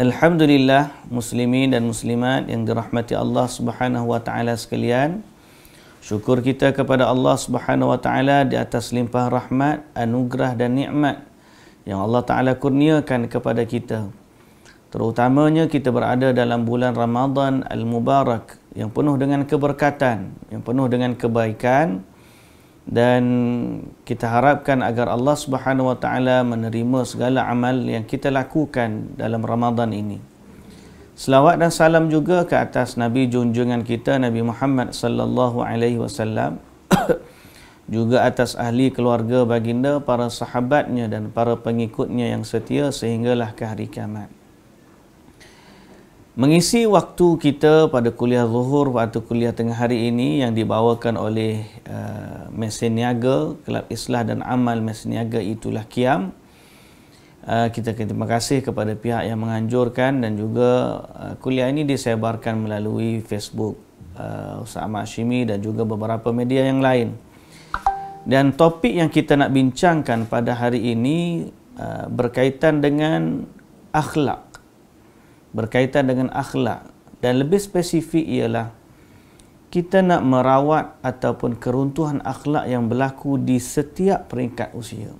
Alhamdulillah muslimin dan muslimat yang dirahmati Allah Subhanahu wa taala sekalian. Syukur kita kepada Allah Subhanahu wa taala di atas limpah rahmat, anugerah dan nikmat yang Allah taala kurniakan kepada kita. Terutamanya kita berada dalam bulan Ramadan Al-Mubarak yang penuh dengan keberkatan, yang penuh dengan kebaikan dan kita harapkan agar Allah Subhanahu wa taala menerima segala amal yang kita lakukan dalam Ramadan ini. Selawat dan salam juga ke atas Nabi junjungan kita Nabi Muhammad sallallahu alaihi wasallam juga atas ahli keluarga baginda, para sahabatnya dan para pengikutnya yang setia sehinggalah ke hari kiamat. Mengisi waktu kita pada kuliah zuhur waktu kuliah tengah hari ini yang dibawakan oleh uh, Mesin Niaga, Kelab Islah dan Amal Mesin Niaga itulah kiam. Uh, kita terima kasih kepada pihak yang menganjurkan dan juga uh, kuliah ini disebarkan melalui Facebook uh, Ustaz Ahmad Hashimi dan juga beberapa media yang lain. Dan topik yang kita nak bincangkan pada hari ini uh, berkaitan dengan akhlak berkaitan dengan akhlak dan lebih spesifik ialah kita nak merawat ataupun keruntuhan akhlak yang berlaku di setiap peringkat usia.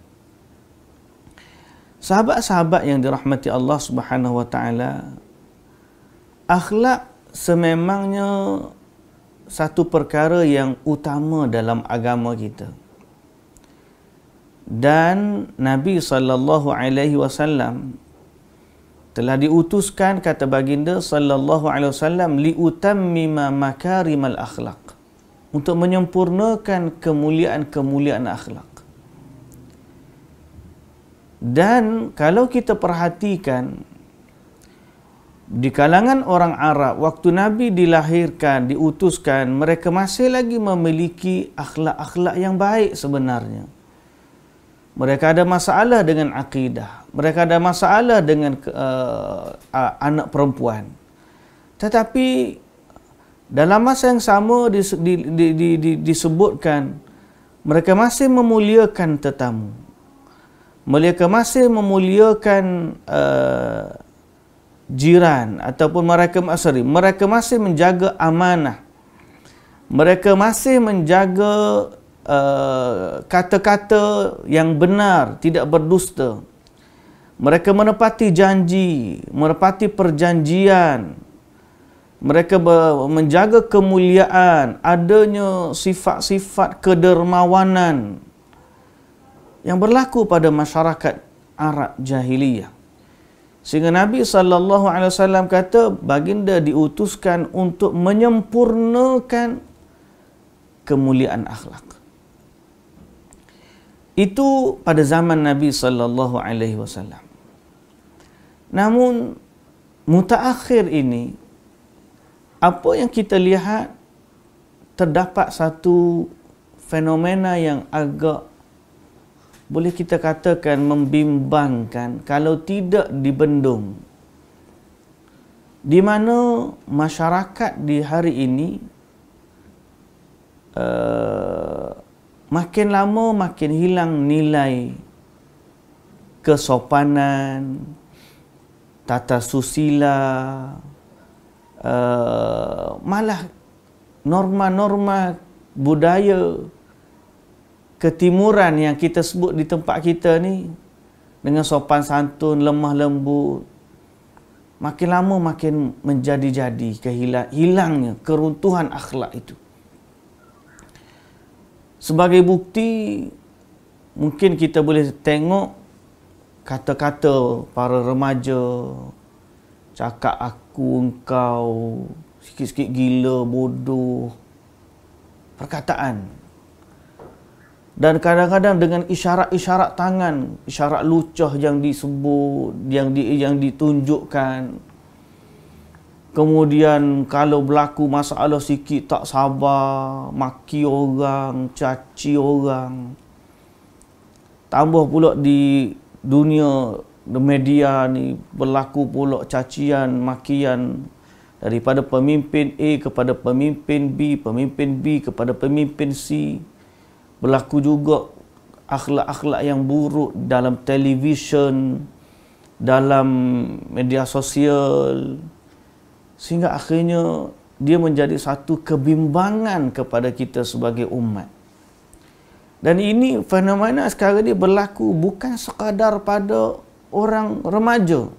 Sahabat-sahabat yang dirahmati Allah Subhanahu wa taala, akhlak sememangnya satu perkara yang utama dalam agama kita. Dan Nabi sallallahu alaihi wasallam telah diutuskan kata baginda sallallahu alaihi wasallam liutammima makarimal akhlaq untuk menyempurnakan kemuliaan-kemuliaan akhlak. Dan kalau kita perhatikan di kalangan orang Arab waktu Nabi dilahirkan, diutuskan, mereka masih lagi memiliki akhlak-akhlak yang baik sebenarnya. Mereka ada masalah dengan akidah. Mereka ada masalah dengan uh, uh, anak perempuan. Tetapi dalam masa yang sama dis, di, di, di, di, disebutkan mereka masih memuliakan tetamu. Mereka masih memuliakan uh, jiran ataupun mereka sorry, mereka masih menjaga amanah. Mereka masih menjaga Uh, kata-kata uh, yang benar, tidak berdusta. Mereka menepati janji, menepati perjanjian. Mereka menjaga kemuliaan, adanya sifat-sifat kedermawanan yang berlaku pada masyarakat Arab jahiliyah. Sehingga Nabi saw kata baginda diutuskan untuk menyempurnakan kemuliaan akhlak. Itu pada zaman Nabi sallallahu alaihi wasallam. Namun mutaakhir ini apa yang kita lihat terdapat satu fenomena yang agak boleh kita katakan membimbangkan kalau tidak dibendung di mana masyarakat di hari ini uh, makin lama makin hilang nilai kesopanan tata susila uh, malah norma-norma budaya ketimuran yang kita sebut di tempat kita ni dengan sopan santun lemah lembut makin lama makin menjadi-jadi kehilang keruntuhan akhlak itu sebagai bukti mungkin kita boleh tengok kata-kata para remaja cakap aku engkau sikit-sikit gila bodoh perkataan dan kadang-kadang dengan isyarat-isyarat tangan isyarat lucah yang disebut yang di yang ditunjukkan Kemudian kalau berlaku masalah sikit tak sabar, maki orang, caci orang. Tambah pula di dunia the media ni berlaku pula cacian, makian daripada pemimpin A kepada pemimpin B, pemimpin B kepada pemimpin C. Berlaku juga akhlak-akhlak yang buruk dalam televisyen, dalam media sosial, media sosial sehingga akhirnya dia menjadi satu kebimbangan kepada kita sebagai umat. Dan ini fenomena sekarang ini berlaku bukan sekadar pada orang remaja.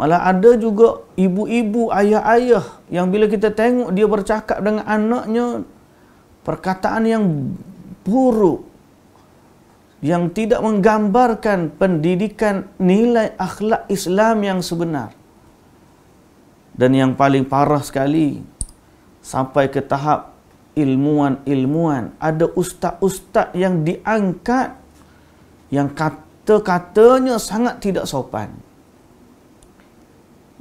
Malah ada juga ibu-ibu, ayah-ayah yang bila kita tengok dia bercakap dengan anaknya perkataan yang buruk yang tidak menggambarkan pendidikan nilai akhlak Islam yang sebenar dan yang paling parah sekali sampai ke tahap ilmuan-ilmuan ada ustaz-ustaz yang diangkat yang kata-katanya sangat tidak sopan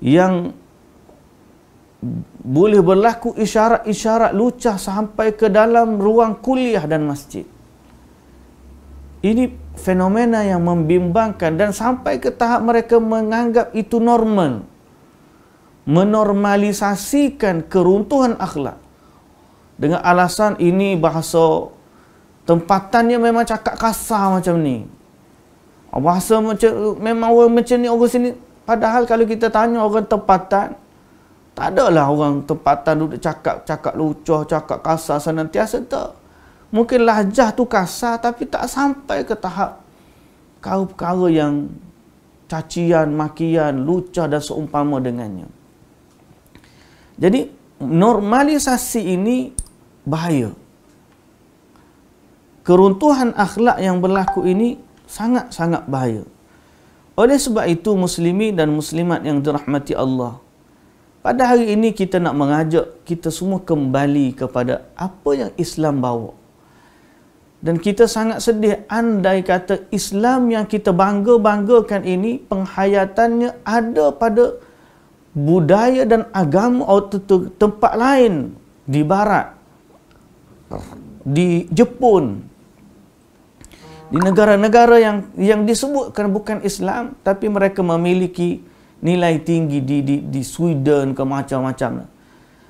yang boleh berlaku isyarat-isyarat lucah sampai ke dalam ruang kuliah dan masjid ini fenomena yang membimbangkan dan sampai ke tahap mereka menganggap itu normal menormalisasikan keruntuhan akhlak dengan alasan ini bahasa tempatannya memang cakap kasar macam ni bahasa macam memang orang macam ni orang sini padahal kalau kita tanya orang tempatan tak adalah orang tempatan duduk cakap cakap lucu, cakap kasar senantiasa tak mungkin lajah tu kasar tapi tak sampai ke tahap kau perkara yang cacian makian lucah dan seumpama dengannya jadi normalisasi ini bahaya. Keruntuhan akhlak yang berlaku ini sangat-sangat bahaya. Oleh sebab itu muslimi dan muslimat yang dirahmati Allah. Pada hari ini kita nak mengajak kita semua kembali kepada apa yang Islam bawa. Dan kita sangat sedih andai kata Islam yang kita bangga-banggakan ini penghayatannya ada pada budaya dan agama atau tempat lain di barat di Jepun di negara-negara yang yang disebutkan bukan Islam tapi mereka memiliki nilai tinggi di di, di Sweden ke macam-macam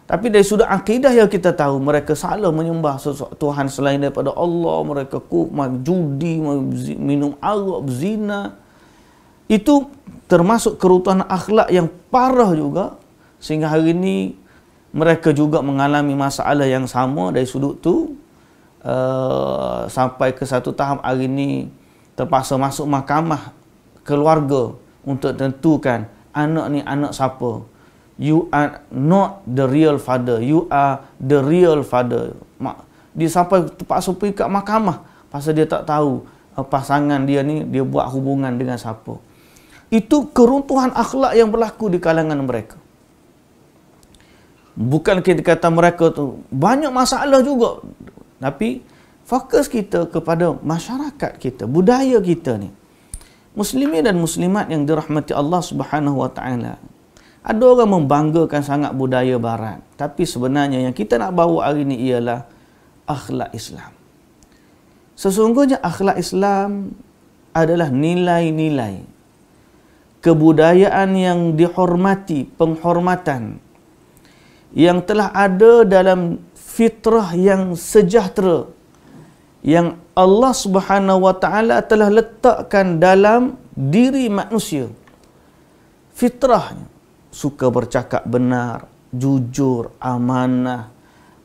tapi dari sudut akidah yang kita tahu mereka salah menyembah sesuatu Tuhan selain daripada Allah mereka ku judi minum arak zina. Itu termasuk kerutuan akhlak yang parah juga sehingga hari ini mereka juga mengalami masalah yang sama dari sudut tu uh, sampai ke satu tahap hari ini terpaksa masuk mahkamah keluarga untuk tentukan anak ni anak siapa. You are not the real father. You are the real father. Dia sampai terpaksa pergi ke mahkamah pasal dia tak tahu eh, pasangan dia ni dia buat hubungan dengan siapa. Itu keruntuhan akhlak yang berlaku di kalangan mereka. Bukan kita kata mereka tu banyak masalah juga. Tapi fokus kita kepada masyarakat kita, budaya kita ni. Muslimin dan muslimat yang dirahmati Allah Subhanahu Wa Taala. Ada orang membanggakan sangat budaya barat, tapi sebenarnya yang kita nak bawa hari ini ialah akhlak Islam. Sesungguhnya akhlak Islam adalah nilai-nilai kebudayaan yang dihormati, penghormatan yang telah ada dalam fitrah yang sejahtera yang Allah Subhanahu wa taala telah letakkan dalam diri manusia. Fitrahnya suka bercakap benar, jujur, amanah,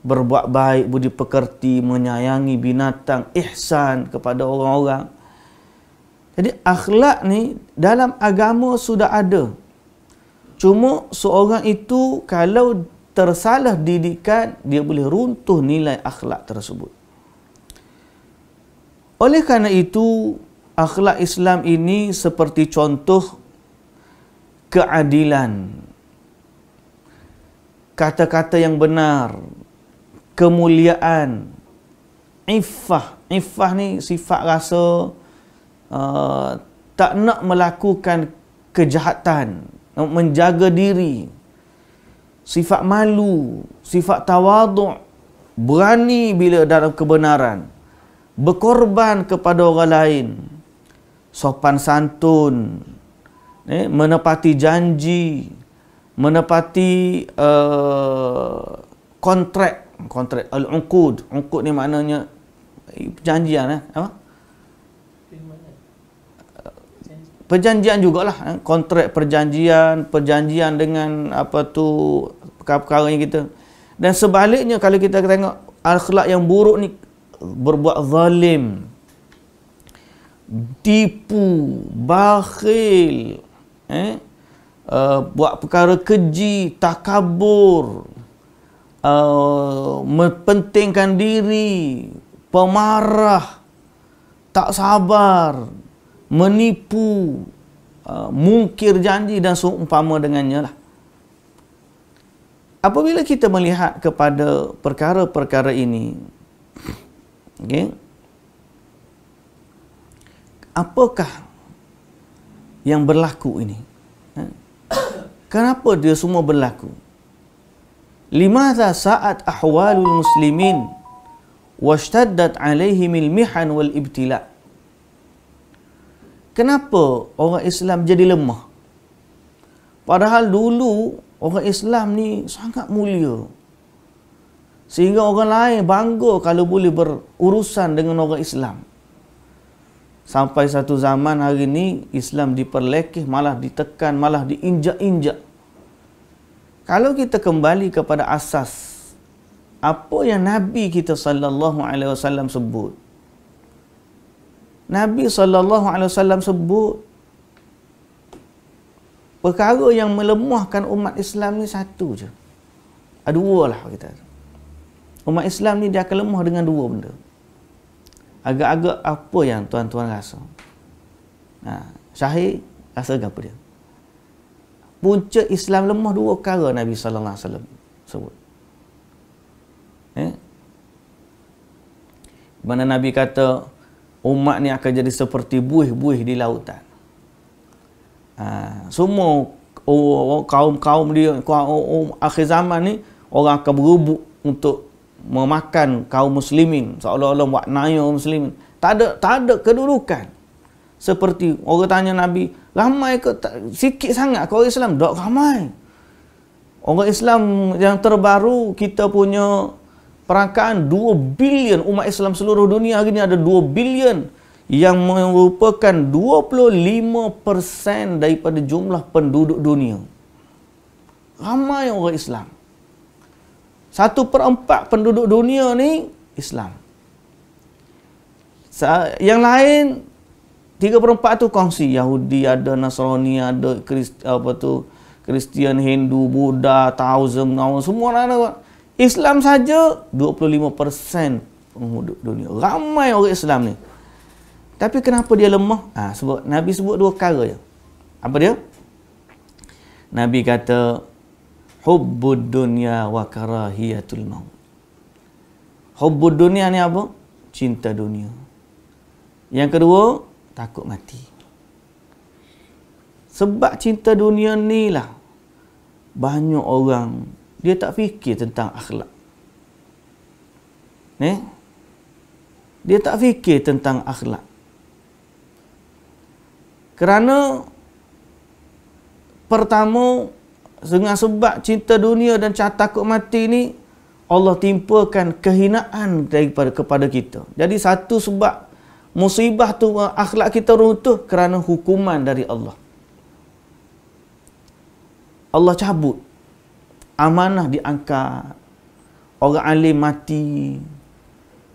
berbuat baik, budi pekerti, menyayangi binatang, ihsan kepada orang-orang. Jadi akhlak ni dalam agama sudah ada. Cuma seorang itu kalau tersalah didikan, dia boleh runtuh nilai akhlak tersebut. Oleh kerana itu, akhlak Islam ini seperti contoh keadilan. Kata-kata yang benar, kemuliaan, iffah. Iffah ni sifat rasa uh, tak nak melakukan kejahatan, menjaga diri, sifat malu, sifat tawaduk, berani bila dalam kebenaran, berkorban kepada orang lain, sopan santun, eh, menepati janji, menepati uh, kontrak kontrak al-unqud. Unqud ni maknanya perjanjian eh, eh. Apa? perjanjian jugalah eh? kontrak perjanjian perjanjian dengan apa tu perkara-perkara yang kita dan sebaliknya kalau kita tengok akhlak yang buruk ni berbuat zalim tipu bakhil eh uh, buat perkara keji takabur uh, mempentingkan diri pemarah tak sabar menipu, uh, mungkir janji dan seumpama dengannya lah. Apabila kita melihat kepada perkara-perkara ini, okay, apakah yang berlaku ini? Eh? Kenapa dia semua berlaku? Limadha saat ahwalul muslimin washtaddat alaihimil mihan wal ibtila' kenapa orang Islam jadi lemah? Padahal dulu orang Islam ni sangat mulia. Sehingga orang lain bangga kalau boleh berurusan dengan orang Islam. Sampai satu zaman hari ini Islam diperlekeh, malah ditekan, malah diinjak-injak. Kalau kita kembali kepada asas apa yang Nabi kita sallallahu alaihi wasallam sebut, Nabi saw sebut perkara yang melemahkan umat Islam ni satu je. Ada ah, dua lah kita. Umat Islam ni dia akan lemah dengan dua benda. Agak-agak apa yang tuan-tuan rasa? Ha, Syahir rasa apa dia? Punca Islam lemah dua perkara Nabi saw sebut. Eh? Mana Nabi kata, umat ni akan jadi seperti buih-buih di lautan. Ha, semua kaum-kaum dia, kaum um, akhir zaman ni, orang akan berubuk untuk memakan kaum muslimin. Seolah-olah buat naya muslimin. Tak ada, tak ada kedudukan. Seperti orang tanya Nabi, ramai ke? Tak, sikit sangat ke orang Islam? Tak ramai. Orang Islam yang terbaru, kita punya perangkaan 2 bilion umat Islam seluruh dunia hari ini ada 2 bilion yang merupakan 25% daripada jumlah penduduk dunia. Ramai orang Islam. Satu per empat penduduk dunia ni Islam. Yang lain, tiga per empat tu kongsi. Yahudi ada, Nasrani ada, Christ, apa tu, Kristian, Hindu, Buddha, Taoism, semua orang ada. Islam saja 25% penghuduk dunia. Ramai orang Islam ni. Tapi kenapa dia lemah? Ah ha, sebab Nabi sebut dua perkara je. Apa dia? Nabi kata hubbud dunya wa karahiyatul maut. Hubbud dunya ni apa? Cinta dunia. Yang kedua, takut mati. Sebab cinta dunia ni lah banyak orang dia tak fikir tentang akhlak. Ni. Eh? Dia tak fikir tentang akhlak. Kerana pertama dengan sebab cinta dunia dan cinta takut mati ni Allah timpakan kehinaan daripada kepada kita. Jadi satu sebab musibah tu akhlak kita runtuh kerana hukuman dari Allah. Allah cabut amanah diangkat. Orang alim mati.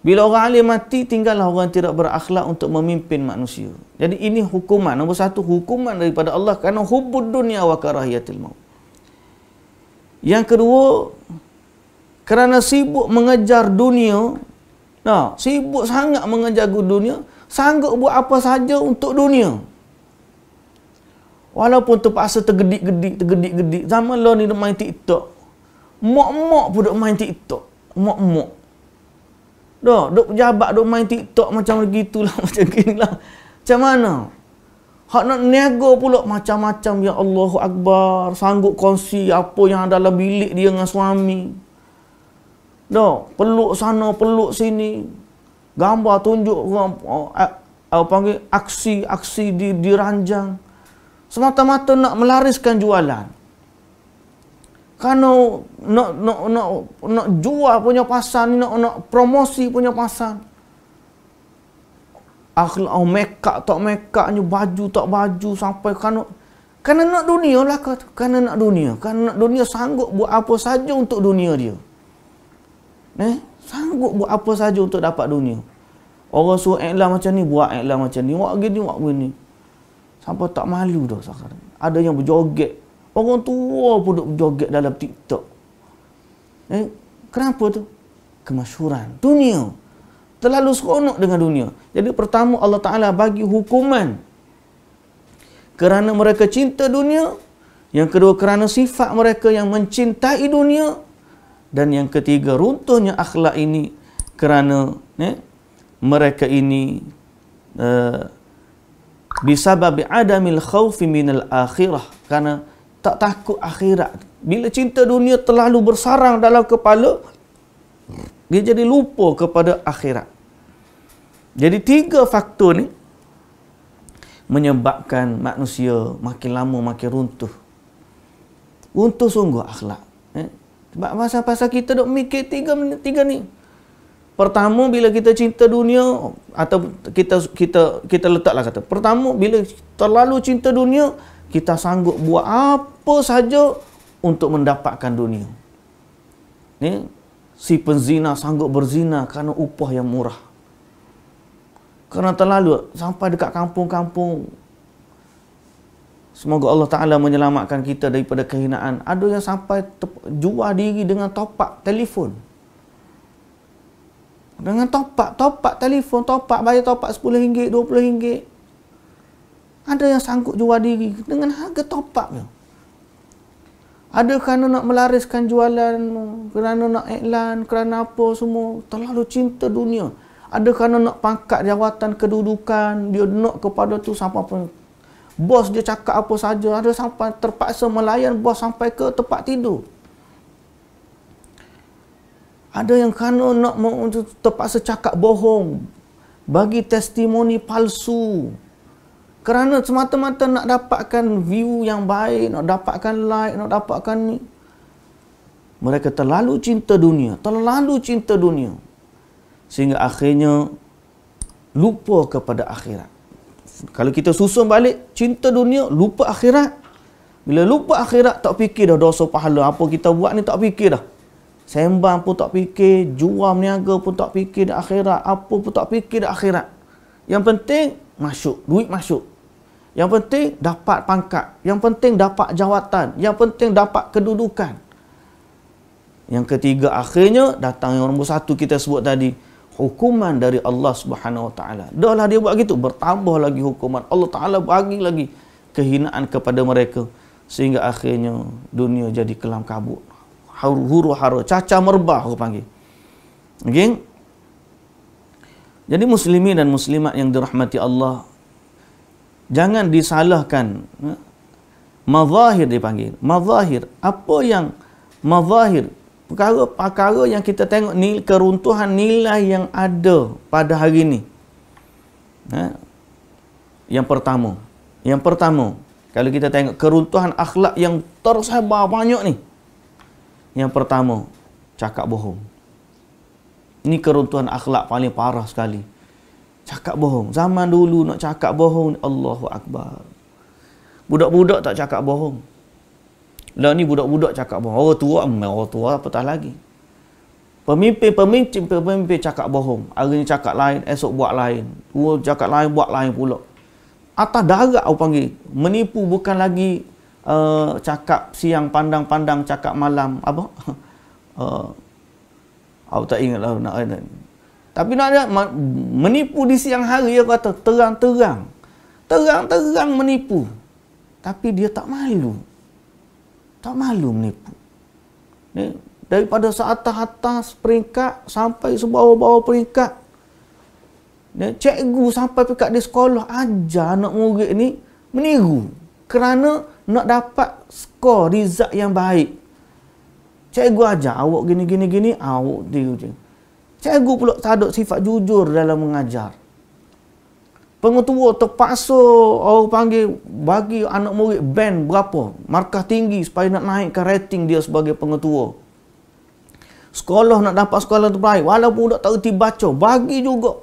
Bila orang alim mati, tinggallah orang tidak berakhlak untuk memimpin manusia. Jadi ini hukuman. Nombor satu, hukuman daripada Allah kerana hubud dunia wa karahiyatil maut. Yang kedua, kerana sibuk mengejar dunia, nah, sibuk sangat mengejar dunia, sanggup buat apa saja untuk dunia. Walaupun terpaksa tergedik-gedik, tergedik-gedik. Zaman lo ni duk main TikTok. Mok-mok pun duk main TikTok. Mok-mok. Dah, duk pejabat duk main TikTok macam begitulah, macam gini lah. Macam mana? Hak nak nego pula macam-macam. Ya Allahu Akbar. Sanggup kongsi apa yang ada dalam bilik dia dengan suami. Dah, peluk sana, peluk sini. Gambar tunjuk eh, apa panggil, aksi-aksi di, diranjang. ranjang semata-mata nak melariskan jualan. Kerana nak, nak, nak, nak jual punya pasar nak, nak promosi punya pasar. Akhlak, oh, make up tak make up, baju tak baju, sampai kerana kerana nak dunia lah kata. Kerana nak dunia. Kerana nak dunia sanggup buat apa saja untuk dunia dia. Eh? Sanggup buat apa saja untuk dapat dunia. Orang suruh iklan macam ni, buat iklan macam ni. Buat gini, buat gini. Sampai tak malu dah sekarang. Ada yang berjoget. Orang tua pun duduk berjoget dalam TikTok. Eh, kenapa tu? Kemasyuran. Dunia. Terlalu seronok dengan dunia. Jadi pertama Allah Ta'ala bagi hukuman. Kerana mereka cinta dunia. Yang kedua kerana sifat mereka yang mencintai dunia. Dan yang ketiga runtuhnya akhlak ini. Kerana eh, mereka ini... Uh, Bisababi adamil khawfi minal akhirah. Karena tak takut akhirat. Bila cinta dunia terlalu bersarang dalam kepala, dia jadi lupa kepada akhirat. Jadi tiga faktor ni menyebabkan manusia makin lama makin runtuh. Runtuh sungguh akhlak. Eh? Sebab masa-masa kita duk mikir tiga, tiga ni. Pertama bila kita cinta dunia atau kita kita kita letaklah kata. Pertama bila terlalu cinta dunia, kita sanggup buat apa saja untuk mendapatkan dunia. Ni si penzina sanggup berzina kerana upah yang murah. Kerana terlalu sampai dekat kampung-kampung. Semoga Allah Taala menyelamatkan kita daripada kehinaan. Ada yang sampai jual diri dengan topak telefon. Dengan top up, top up telefon, top up, bayar top up RM10, RM20. Ada yang sanggup jual diri dengan harga top up. Ada kerana nak melariskan jualan, kerana nak iklan, kerana apa semua. Terlalu cinta dunia. Ada kerana nak pangkat jawatan kedudukan, dia nak kepada tu sampai pun. Bos dia cakap apa saja, ada sampai terpaksa melayan bos sampai ke tempat tidur. Ada yang kerana nak terpaksa cakap bohong. Bagi testimoni palsu. Kerana semata-mata nak dapatkan view yang baik, nak dapatkan like, nak dapatkan ni. Mereka terlalu cinta dunia. Terlalu cinta dunia. Sehingga akhirnya lupa kepada akhirat. Kalau kita susun balik, cinta dunia, lupa akhirat. Bila lupa akhirat, tak fikir dah dosa pahala. Apa kita buat ni tak fikir dah. Sembang pun tak fikir, jual meniaga pun tak fikir di akhirat, apa pun tak fikir di akhirat. Yang penting masuk, duit masuk. Yang penting dapat pangkat, yang penting dapat jawatan, yang penting dapat kedudukan. Yang ketiga akhirnya datang yang nombor satu kita sebut tadi, hukuman dari Allah Subhanahu Wa Taala. Dahlah dia buat gitu, bertambah lagi hukuman Allah Taala bagi lagi kehinaan kepada mereka sehingga akhirnya dunia jadi kelam kabut huru hara caca merbah aku panggil okey jadi muslimin dan muslimat yang dirahmati Allah jangan disalahkan ya. mazahir dipanggil mazahir apa yang mazahir perkara-perkara yang kita tengok ni keruntuhan nilai yang ada pada hari ini ha? Ya. yang pertama yang pertama kalau kita tengok keruntuhan akhlak yang tersebar banyak ni yang pertama, cakap bohong. Ini keruntuhan akhlak paling parah sekali. Cakap bohong. Zaman dulu nak cakap bohong, Allahu Akbar. Budak-budak tak cakap bohong. Dan lah, ni budak-budak cakap bohong. Orang tua, hmm, orang tua apa tak lagi. Pemimpin, pemimpin, pemimpin cakap bohong. Hari ni cakap lain, esok buat lain. Oh, cakap lain, buat lain pula. Atas darat aku panggil. Menipu bukan lagi uh, cakap siang pandang-pandang cakap malam apa uh, aku tak lah nak kata tapi nak ada menipu di siang hari dia kata terang-terang terang-terang menipu tapi dia tak malu tak malu menipu ni daripada saat atas peringkat sampai sebawah-bawah peringkat ni cikgu sampai pekat di sekolah ajar anak murid ni meniru kerana nak dapat skor result yang baik. Cikgu ajar awak gini gini gini, awak dia je. Cikgu pula tak sifat jujur dalam mengajar. Pengetua terpaksa orang panggil bagi anak murid band berapa, markah tinggi supaya nak naikkan rating dia sebagai pengetua. Sekolah nak dapat sekolah baik walaupun tak reti baca, bagi juga.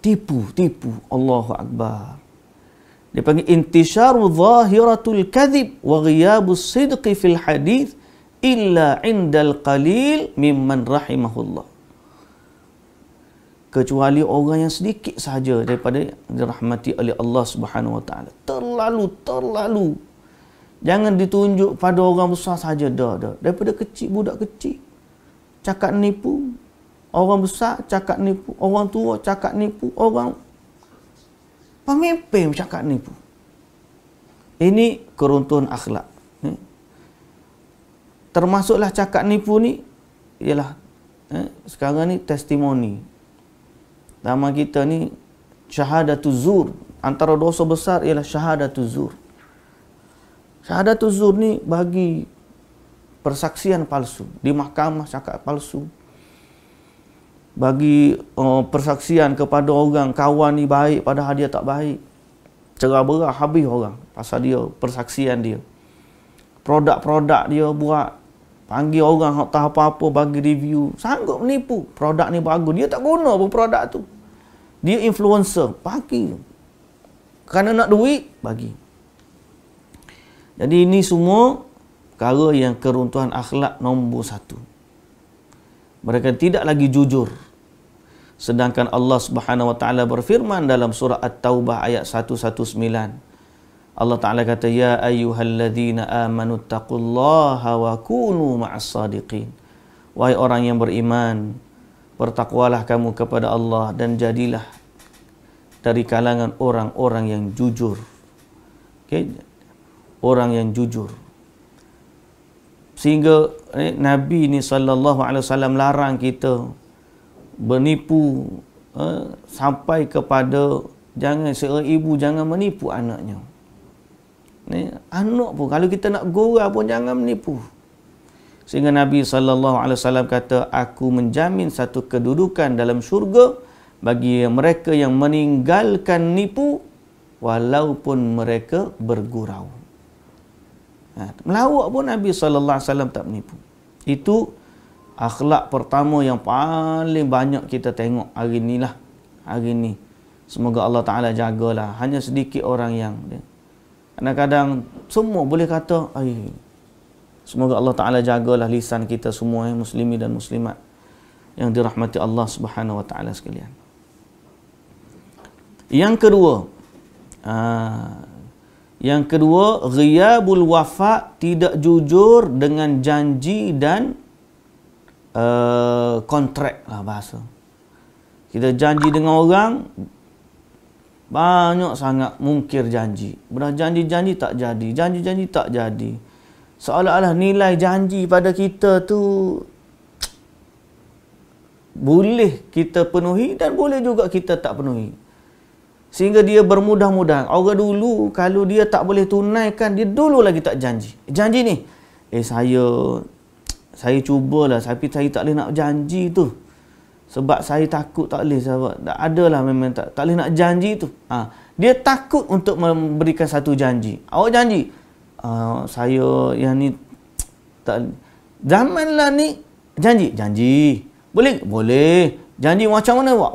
Tipu, tipu. Allahu Akbar dia panggil intisharu zahiratul kadhib wa ghiyabus sidqi fil hadith illa indal qalil mimman rahimahullah kecuali orang yang sedikit sahaja daripada dirahmati oleh Allah Subhanahu wa taala terlalu terlalu jangan ditunjuk pada orang besar sahaja dah dah daripada kecil budak kecil cakap nipu orang besar cakap nipu orang tua cakap nipu orang Pemimpin cakap ni pun. Ini keruntuhan akhlak. Termasuklah cakap nipu ni ialah eh, sekarang ni testimoni. Nama kita ni syahadatuz zur. Antara dosa besar ialah syahadatuz zur. Syahadatuz zur ni bagi persaksian palsu, di mahkamah cakap palsu, bagi uh, persaksian kepada orang kawan ni baik padahal dia tak baik cerah berah habis orang pasal dia persaksian dia produk-produk dia buat panggil orang tak tahu apa-apa bagi review sanggup menipu produk ni bagus dia tak guna pun produk tu dia influencer pagi kerana nak duit bagi jadi ini semua perkara yang keruntuhan akhlak nombor satu mereka tidak lagi jujur Sedangkan Allah Subhanahu wa taala berfirman dalam surah At-Taubah ayat 119. Allah Taala kata ya ayyuhalladzina amanu taqullaha wa kunu ma'as sadiqin. Wahai orang yang beriman, bertakwalah kamu kepada Allah dan jadilah dari kalangan orang-orang yang jujur. Okay? Orang yang jujur. Sehingga eh, Nabi ni sallallahu alaihi wasallam larang kita menipu ha, sampai kepada jangan seorang ibu jangan menipu anaknya. Ni anak pun kalau kita nak gora pun jangan menipu. Sehingga Nabi sallallahu alaihi wasallam kata aku menjamin satu kedudukan dalam syurga bagi mereka yang meninggalkan nipu walaupun mereka bergurau. Ha, melawak pun Nabi sallallahu alaihi wasallam tak menipu. Itu akhlak pertama yang paling banyak kita tengok hari ni lah hari ni semoga Allah Ta'ala jagalah hanya sedikit orang yang kadang-kadang semua boleh kata Ai. semoga Allah Ta'ala jagalah lisan kita semua eh, muslimi dan muslimat yang dirahmati Allah Subhanahu Wa Ta'ala sekalian yang kedua aa, ah, yang kedua ghiyabul wafa tidak jujur dengan janji dan kontrak eh, uh, lah bahasa. Kita janji dengan orang, banyak sangat mungkir janji. Benar janji-janji tak jadi, janji-janji tak jadi. Seolah-olah nilai janji pada kita tu boleh kita penuhi dan boleh juga kita tak penuhi. Sehingga dia bermudah-mudahan. Orang dulu kalau dia tak boleh tunaikan, dia dulu lagi tak janji. Janji ni, eh saya saya cubalah tapi saya tak boleh nak janji tu sebab saya takut tak boleh sahabat tak lah memang tak tak boleh nak janji tu ha. dia takut untuk memberikan satu janji awak janji uh, saya yang ni tak lah ni janji janji boleh boleh janji macam mana buat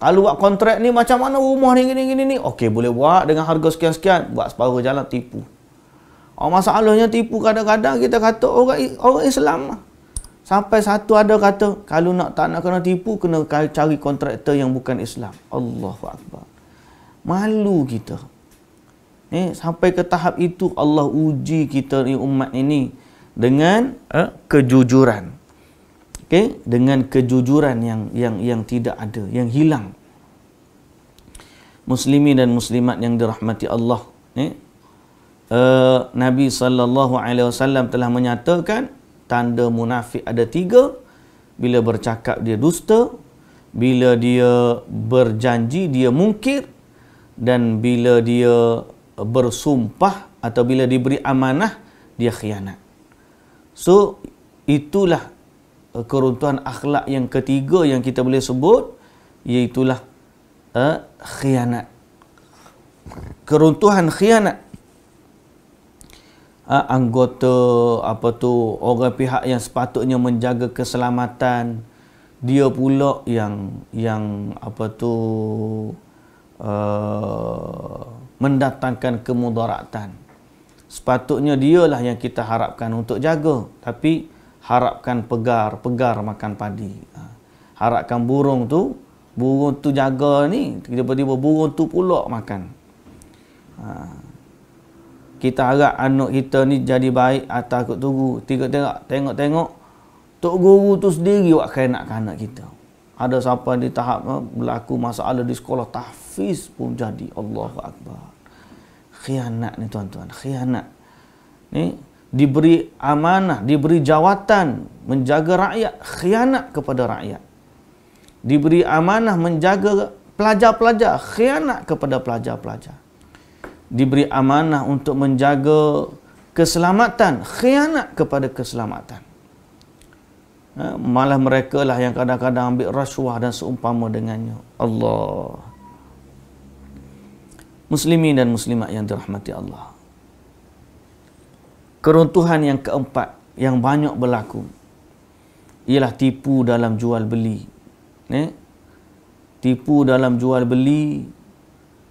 kalau buat kontrak ni macam mana rumah ni gini gini ni okey boleh buat dengan harga sekian-sekian buat separuh jalan tipu Oh, masalahnya tipu kadang-kadang kita kata orang orang Islam lah. Sampai satu ada kata kalau nak tak nak kena tipu kena cari kontraktor yang bukan Islam. Allahu akbar. Malu kita. Eh, sampai ke tahap itu Allah uji kita ni umat ini dengan eh? kejujuran. okay dengan kejujuran yang yang yang tidak ada, yang hilang. Muslimin dan muslimat yang dirahmati Allah, eh? uh, Nabi sallallahu alaihi wasallam telah menyatakan tanda munafik ada tiga bila bercakap dia dusta bila dia berjanji dia mungkir dan bila dia bersumpah atau bila diberi amanah dia khianat so itulah eh, keruntuhan akhlak yang ketiga yang kita boleh sebut iaitu uh, eh, khianat keruntuhan khianat uh, anggota apa tu orang pihak yang sepatutnya menjaga keselamatan dia pula yang yang apa tu uh, mendatangkan kemudaratan sepatutnya dialah yang kita harapkan untuk jaga tapi harapkan pegar pegar makan padi ha, harapkan burung tu burung tu jaga ni tiba-tiba burung tu pula makan uh kita harap anak kita ni jadi baik atas kot tugu. Tengok-tengok, tengok-tengok. Tok guru tu sendiri buat kainakan anak kita. Ada siapa di tahap eh, berlaku masalah di sekolah tahfiz pun jadi. Allahu Akbar. Khianat ni tuan-tuan. Khianat. Ni diberi amanah, diberi jawatan menjaga rakyat. Khianat kepada rakyat. Diberi amanah menjaga pelajar-pelajar. Khianat kepada pelajar-pelajar diberi amanah untuk menjaga keselamatan, khianat kepada keselamatan. Ha, malah mereka lah yang kadang-kadang ambil rasuah dan seumpama dengannya. Allah. Muslimin dan muslimat yang dirahmati Allah. Keruntuhan yang keempat yang banyak berlaku ialah tipu dalam jual beli. Eh? Tipu dalam jual beli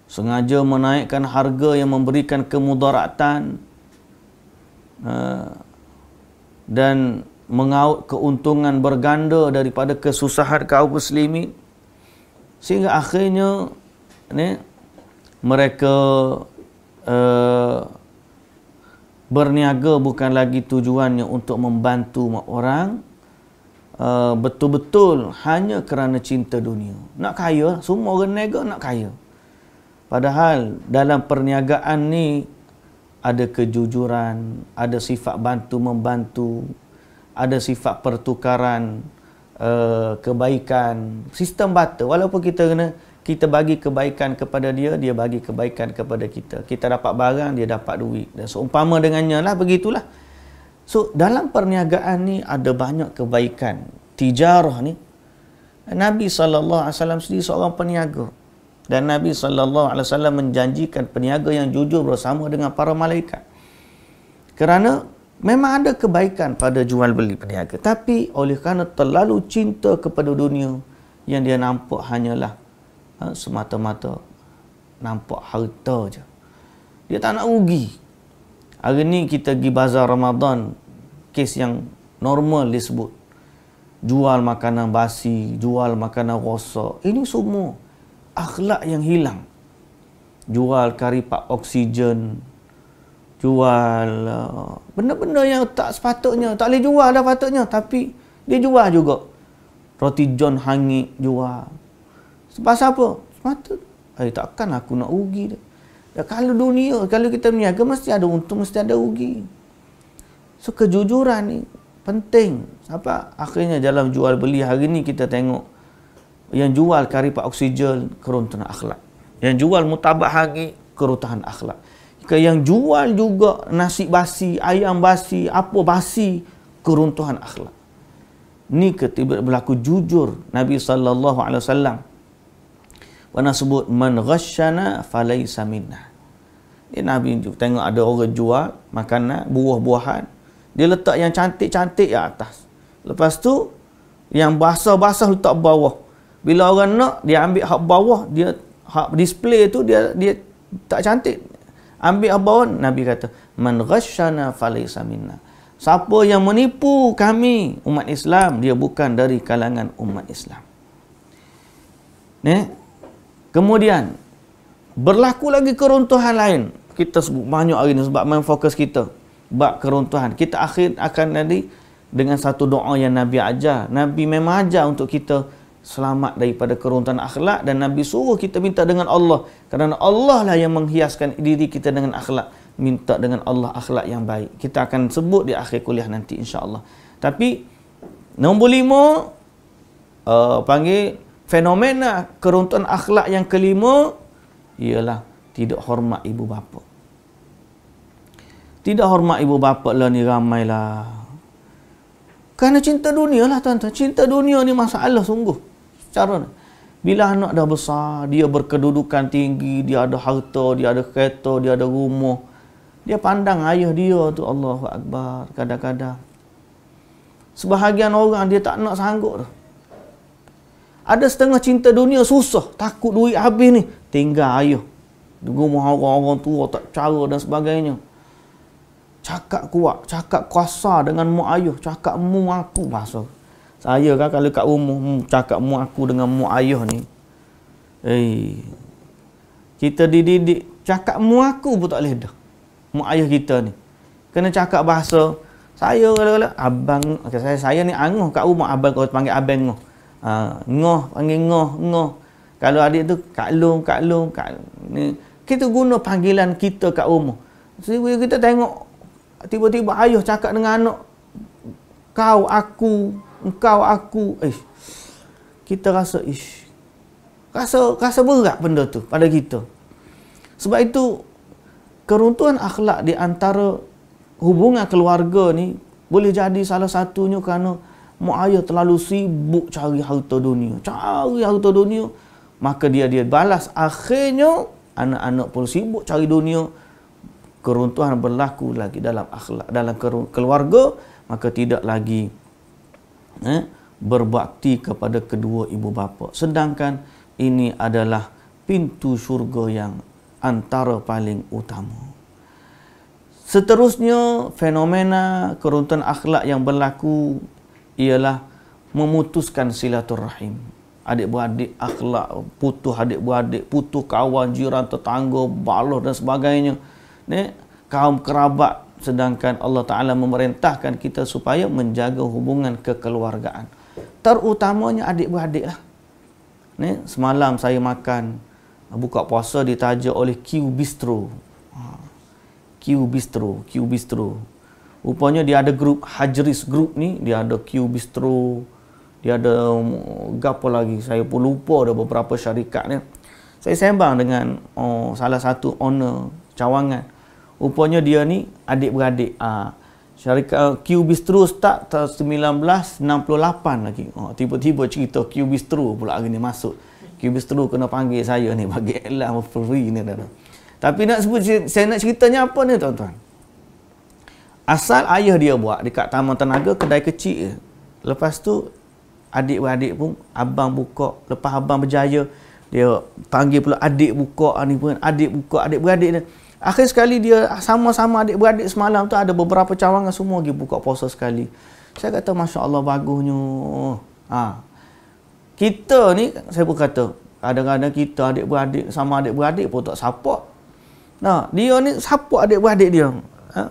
sengaja menaikkan harga yang memberikan kemudaratan uh, dan mengaut keuntungan berganda daripada kesusahan kaum muslimin sehingga akhirnya ni mereka uh, berniaga bukan lagi tujuannya untuk membantu orang uh, betul-betul hanya kerana cinta dunia nak kaya semua orang niaga nak kaya Padahal dalam perniagaan ni ada kejujuran, ada sifat bantu-membantu, ada sifat pertukaran uh, kebaikan, sistem barter. Walaupun kita kena kita bagi kebaikan kepada dia, dia bagi kebaikan kepada kita. Kita dapat barang, dia dapat duit. Dan seumpama dengannya lah, begitulah. So, dalam perniagaan ni ada banyak kebaikan. Tijarah ni, Nabi SAW sendiri seorang peniaga dan Nabi sallallahu alaihi wasallam menjanjikan peniaga yang jujur bersama dengan para malaikat. Kerana memang ada kebaikan pada jual beli peniaga, tapi oleh kerana terlalu cinta kepada dunia yang dia nampak hanyalah ha, semata-mata nampak harta saja, Dia tak nak rugi. Hari ni kita pergi bazar Ramadan, kes yang normal disebut. Jual makanan basi, jual makanan rosak. Ini semua akhlak yang hilang. Jual karipap oksigen, jual uh, benda-benda yang tak sepatutnya, tak boleh jual dah patutnya. Tapi dia jual juga. Roti John hangit jual. Sebab apa? Sepatut. Eh, takkan aku nak rugi dia. Ya, kalau dunia, kalau kita meniaga mesti ada untung, mesti ada rugi. So kejujuran ni penting. Apa akhirnya dalam jual beli hari ni kita tengok yang jual karipap oksigen keruntuhan akhlak yang jual mutabak hari keruntuhan akhlak Ke yang jual juga nasi basi ayam basi apa basi keruntuhan akhlak ni ketika berlaku jujur Nabi saw. alaihi pernah sebut man ghashana falaysa minna ni Nabi tengok ada orang jual makanan buah-buahan dia letak yang cantik-cantik di atas lepas tu yang basah-basah letak bawah bila orang nak dia ambil hak bawah dia hak display tu dia dia tak cantik ambil hak bawah nabi kata man ghashana falaysa minna siapa yang menipu kami umat Islam dia bukan dari kalangan umat Islam ne kemudian berlaku lagi keruntuhan lain kita sebut banyak hari ni sebab main fokus kita bab keruntuhan kita akhir akan nanti dengan satu doa yang nabi ajar nabi memang ajar untuk kita selamat daripada kerontan akhlak dan Nabi suruh kita minta dengan Allah kerana Allah lah yang menghiaskan diri kita dengan akhlak minta dengan Allah akhlak yang baik kita akan sebut di akhir kuliah nanti insya Allah. tapi nombor lima uh, panggil fenomena lah, kerontan akhlak yang kelima ialah tidak hormat ibu bapa tidak hormat ibu bapa lah ni ramailah kerana cinta dunia lah tuan-tuan. Cinta dunia ni masalah sungguh secara bila anak dah besar, dia berkedudukan tinggi, dia ada harta, dia ada kereta, dia ada rumah. Dia pandang ayah dia tu Allahu Akbar kadang-kadang. Sebahagian orang dia tak nak sanggup tu. Ada setengah cinta dunia susah, takut duit habis ni, tinggal ayah. Rumah orang-orang tua tak cara dan sebagainya. Cakap kuat, cakap kuasa dengan mu ayah, cakap mu aku bahasa. Saya kan kalau kat rumah hmm, cakap mu aku dengan mu ayah ni. Eh. Kita dididik cakap mu aku pun tak boleh dah. Mu ayah kita ni. Kena cakap bahasa saya kala-kala abang okay, saya saya ni angoh kat rumah abang kau panggil abang ngoh. Ah ngoh panggil ngoh ngoh. Kalau adik tu Kak Long, Kak Long, Kak ni kita guna panggilan kita kat rumah. Sebab kita tengok tiba-tiba ayah cakap dengan anak kau aku engkau aku eh kita rasa ish rasa rasa berat benda tu pada kita sebab itu keruntuhan akhlak di antara hubungan keluarga ni boleh jadi salah satunya kerana mak ayah terlalu sibuk cari harta dunia cari harta dunia maka dia dia balas akhirnya anak-anak pun sibuk cari dunia keruntuhan berlaku lagi dalam akhlak dalam keluarga maka tidak lagi eh, berbakti kepada kedua ibu bapa. Sedangkan ini adalah pintu syurga yang antara paling utama. Seterusnya, fenomena keruntuhan akhlak yang berlaku ialah memutuskan silaturahim. Adik-beradik akhlak putus, adik-beradik putus, kawan, jiran, tetangga, baloh dan sebagainya. Ne? Kaum kerabat sedangkan Allah Ta'ala memerintahkan kita supaya menjaga hubungan kekeluargaan. Terutamanya adik-beradik lah. Ni, semalam saya makan buka puasa ditaja oleh Q Bistro. Ha. Q Bistro, Q Bistro. Rupanya dia ada grup Hajris Group ni, dia ada Q Bistro, dia ada mm, gapo lagi, saya pun lupa ada beberapa syarikat ni. Saya sembang dengan oh, salah satu owner cawangan rupanya dia ni adik-beradik. Uh, ah, syarikat ah, Q Bistro start tahun 1968 lagi. Oh, tiba-tiba cerita Q Bistro pula hari ni masuk. Q Bistro kena panggil saya ni bagi Allah free ni dah. Tapi nak sebut saya nak ceritanya apa ni tuan-tuan? Asal ayah dia buat dekat Taman Tenaga kedai kecil je. Lepas tu adik beradik pun abang buka, lepas abang berjaya dia panggil pula adik buka ni pun adik buka adik beradik dia. Akhir sekali dia sama-sama adik-beradik semalam tu ada beberapa cawangan semua pergi buka puasa sekali. Saya kata Masya Allah bagusnya. Ha. Kita ni, saya pun kata, kadang-kadang kita adik-beradik sama adik-beradik pun tak support. Nah, dia ni support adik-beradik dia. Ha.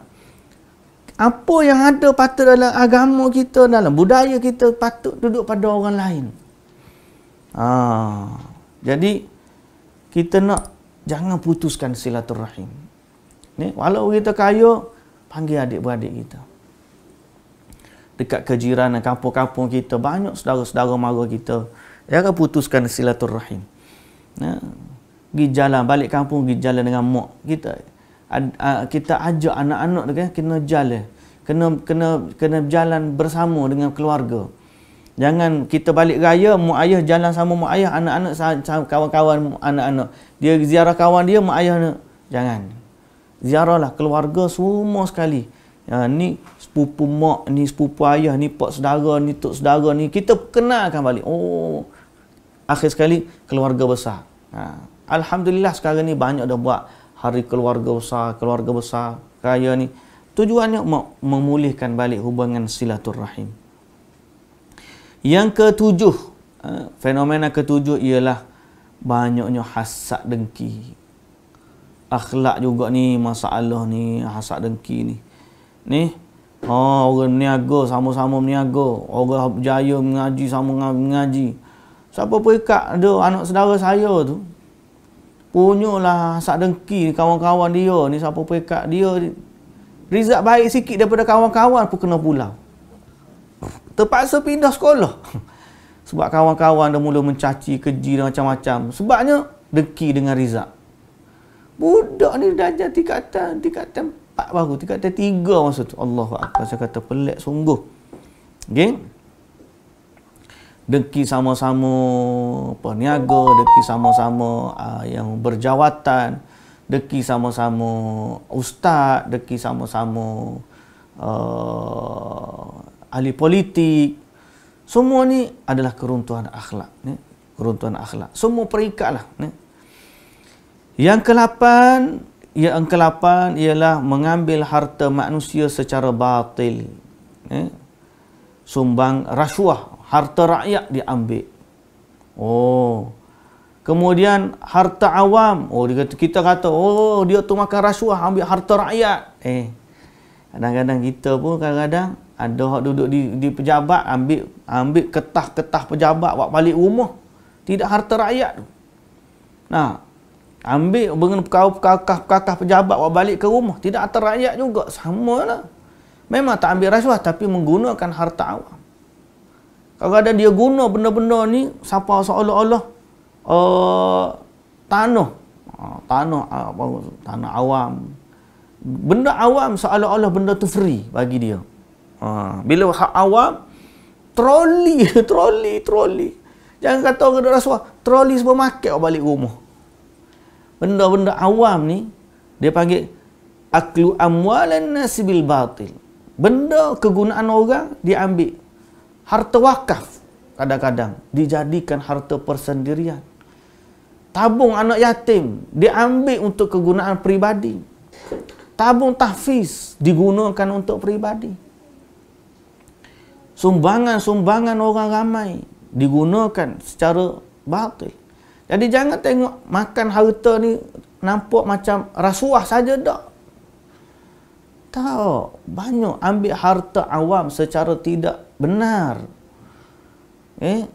Apa yang ada patut dalam agama kita, dalam budaya kita patut duduk pada orang lain. Ha. Jadi, kita nak jangan putuskan silaturahim. Ni, walau kita kaya, panggil adik-beradik kita. Dekat kejiran dan kampung-kampung kita, banyak saudara-saudara mara kita. Jangan putuskan silaturahim. Ya. Pergi jalan, balik kampung, pergi jalan dengan mak. Kita kita ajak anak-anak kan, kena jalan. Kena, kena, kena jalan bersama dengan keluarga. Jangan kita balik raya, mak ayah jalan sama mak ayah, anak-anak, kawan-kawan anak-anak. Dia ziarah kawan dia, mak ayah nak. Jangan. Ziarahlah keluarga semua sekali. Ya, ni sepupu mak, ni sepupu ayah, ni pak sedara, ni tok sedara, ni kita kenalkan balik. Oh, akhir sekali keluarga besar. Ha. Alhamdulillah sekarang ni banyak dah buat hari keluarga besar, keluarga besar, raya ni. Tujuannya mak memulihkan balik hubungan silaturahim. Yang ketujuh, eh, fenomena ketujuh ialah banyaknya hasad dengki. Akhlak juga ni masalah ni hasad dengki ni. Ni oh, orang meniaga sama-sama meniaga. Orang berjaya mengaji sama mengaji. Siapa pun ikat ada anak saudara saya tu. Punyalah hasad dengki kawan-kawan dia ni siapa pun ikat dia. Rizal baik sikit daripada kawan-kawan pun kena pulang terpaksa pindah sekolah. Sebab kawan-kawan dah mula mencaci, keji dan macam-macam. Sebabnya, deki dengan Rizal. Budak ni dah ajar tingkatan, tingkatan empat baru, tingkatan tiga masa tu. Allah Akbar, saya kata pelik sungguh. Okay? Deki sama-sama peniaga, deki sama-sama uh, yang berjawatan, deki sama-sama ustaz, deki sama-sama ah, ahli politik semua ni adalah keruntuhan akhlak ni keruntuhan akhlak semua perikatlah ni yang ke-8 ya, yang ke-8 ialah mengambil harta manusia secara batil ni sumbang rasuah harta rakyat diambil oh kemudian harta awam oh dia kata, kita kata oh dia tu makan rasuah ambil harta rakyat eh kadang-kadang kita pun kadang-kadang ada hak duduk di di pejabat ambil ambil ketah-ketah pejabat buat balik rumah tidak harta rakyat tu nah ambil dengan perkakas-perkakas pejabat buat balik ke rumah tidak harta rakyat juga sama lah memang tak ambil rasuah tapi menggunakan harta awam kadang-kadang dia guna benda-benda ni siapa seolah-olah uh, tanah ah, tanah ah, apa tanah awam benda awam seolah-olah benda tu free bagi dia Ha, bila hak awam, troli, troli, troli. Jangan kata orang duduk rasuah, troli supermarket kau balik rumah. Benda-benda awam ni, dia panggil, aklu amwalan nasibil batil. Benda kegunaan orang, diambil, Harta wakaf, kadang-kadang, dijadikan harta persendirian. Tabung anak yatim, diambil untuk kegunaan peribadi. Tabung tahfiz, digunakan untuk peribadi sumbangan-sumbangan orang ramai digunakan secara batil. Jadi jangan tengok makan harta ni nampak macam rasuah saja dak. Tahu banyak ambil harta awam secara tidak benar. Eh?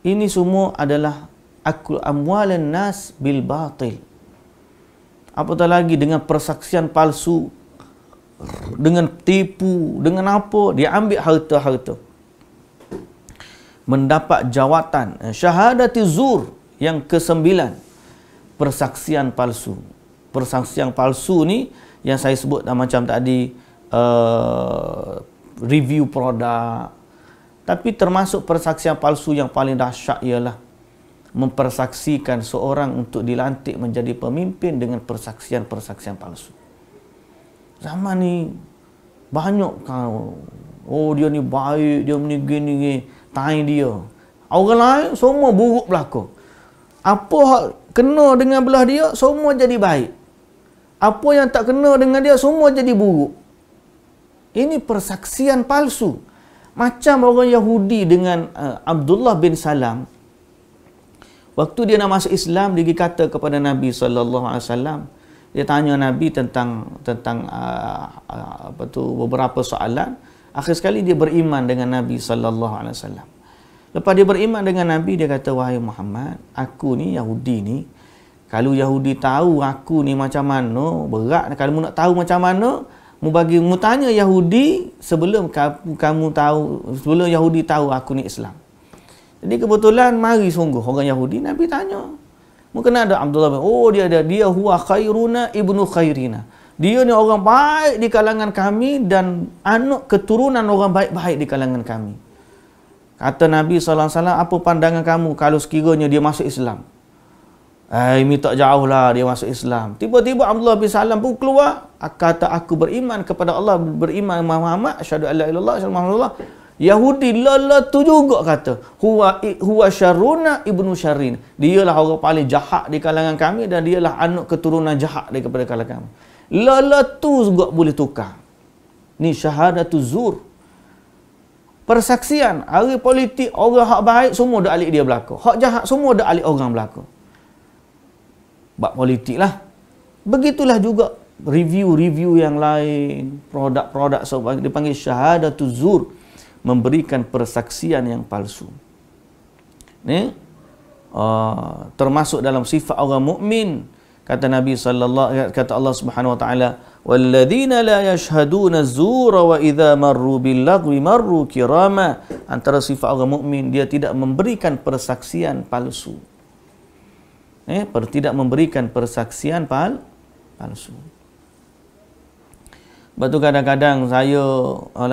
Ini semua adalah akul amwalin nas bil batil. Apatah lagi dengan persaksian palsu dengan tipu, dengan apa dia ambil harta-harta. Mendapat jawatan eh, syahadati zur yang kesembilan persaksian palsu. Persaksian palsu ni yang saya sebut macam tadi uh, review produk tapi termasuk persaksian palsu yang paling dahsyat ialah mempersaksikan seorang untuk dilantik menjadi pemimpin dengan persaksian-persaksian palsu zaman ni banyak kan oh dia ni baik dia ni gini gini tanya dia orang lain semua buruk berlaku apa hak kena dengan belah dia semua jadi baik apa yang tak kena dengan dia semua jadi buruk ini persaksian palsu macam orang Yahudi dengan uh, Abdullah bin Salam waktu dia nak masuk Islam dia kata kepada Nabi saw dia tanya Nabi tentang tentang uh, apa tu beberapa soalan akhir sekali dia beriman dengan Nabi sallallahu alaihi wasallam lepas dia beriman dengan Nabi dia kata wahai Muhammad aku ni Yahudi ni kalau Yahudi tahu aku ni macam mana berat kalau mu nak tahu macam mana mu bagi mu tanya Yahudi sebelum kamu, kamu tahu sebelum Yahudi tahu aku ni Islam jadi kebetulan mari sungguh orang Yahudi Nabi tanya Mungkin ada Abdullah bin Oh dia ada dia huwa khairuna ibnu khairina. Dia ni orang baik di kalangan kami dan anak keturunan orang baik-baik di kalangan kami. Kata Nabi sallallahu alaihi wasallam, apa pandangan kamu kalau sekiranya dia masuk Islam? Eh, ini tak jauh lah dia masuk Islam. Tiba-tiba Abdullah bin Salam pun keluar. Kata aku beriman kepada Allah, beriman Muhammad, syahadu Allah ilallah, syahadu Muhammad Allah. Yahudi lala tu juga kata huwa huwa syaruna ibnu syarin dialah orang paling jahat di kalangan kami dan dialah anak keturunan jahat daripada kalangan kami lala tu juga boleh tukar ni syahadatu zur persaksian hari politik orang hak baik semua dak alik dia berlaku hak jahat semua dak alik orang berlaku bab politik lah begitulah juga review-review yang lain produk-produk sebab dipanggil syahadatu zur memberikan persaksian yang palsu. Ini uh, ah, termasuk dalam sifat orang mukmin. Kata Nabi sallallahu kata Allah Subhanahu wa taala, "Walladzina la yashhaduna az-zura wa idza marru bil lagwi marru kirama." Antara sifat orang mukmin dia tidak memberikan persaksian palsu. Eh, tidak memberikan persaksian pal palsu. Lepas tu kadang-kadang saya,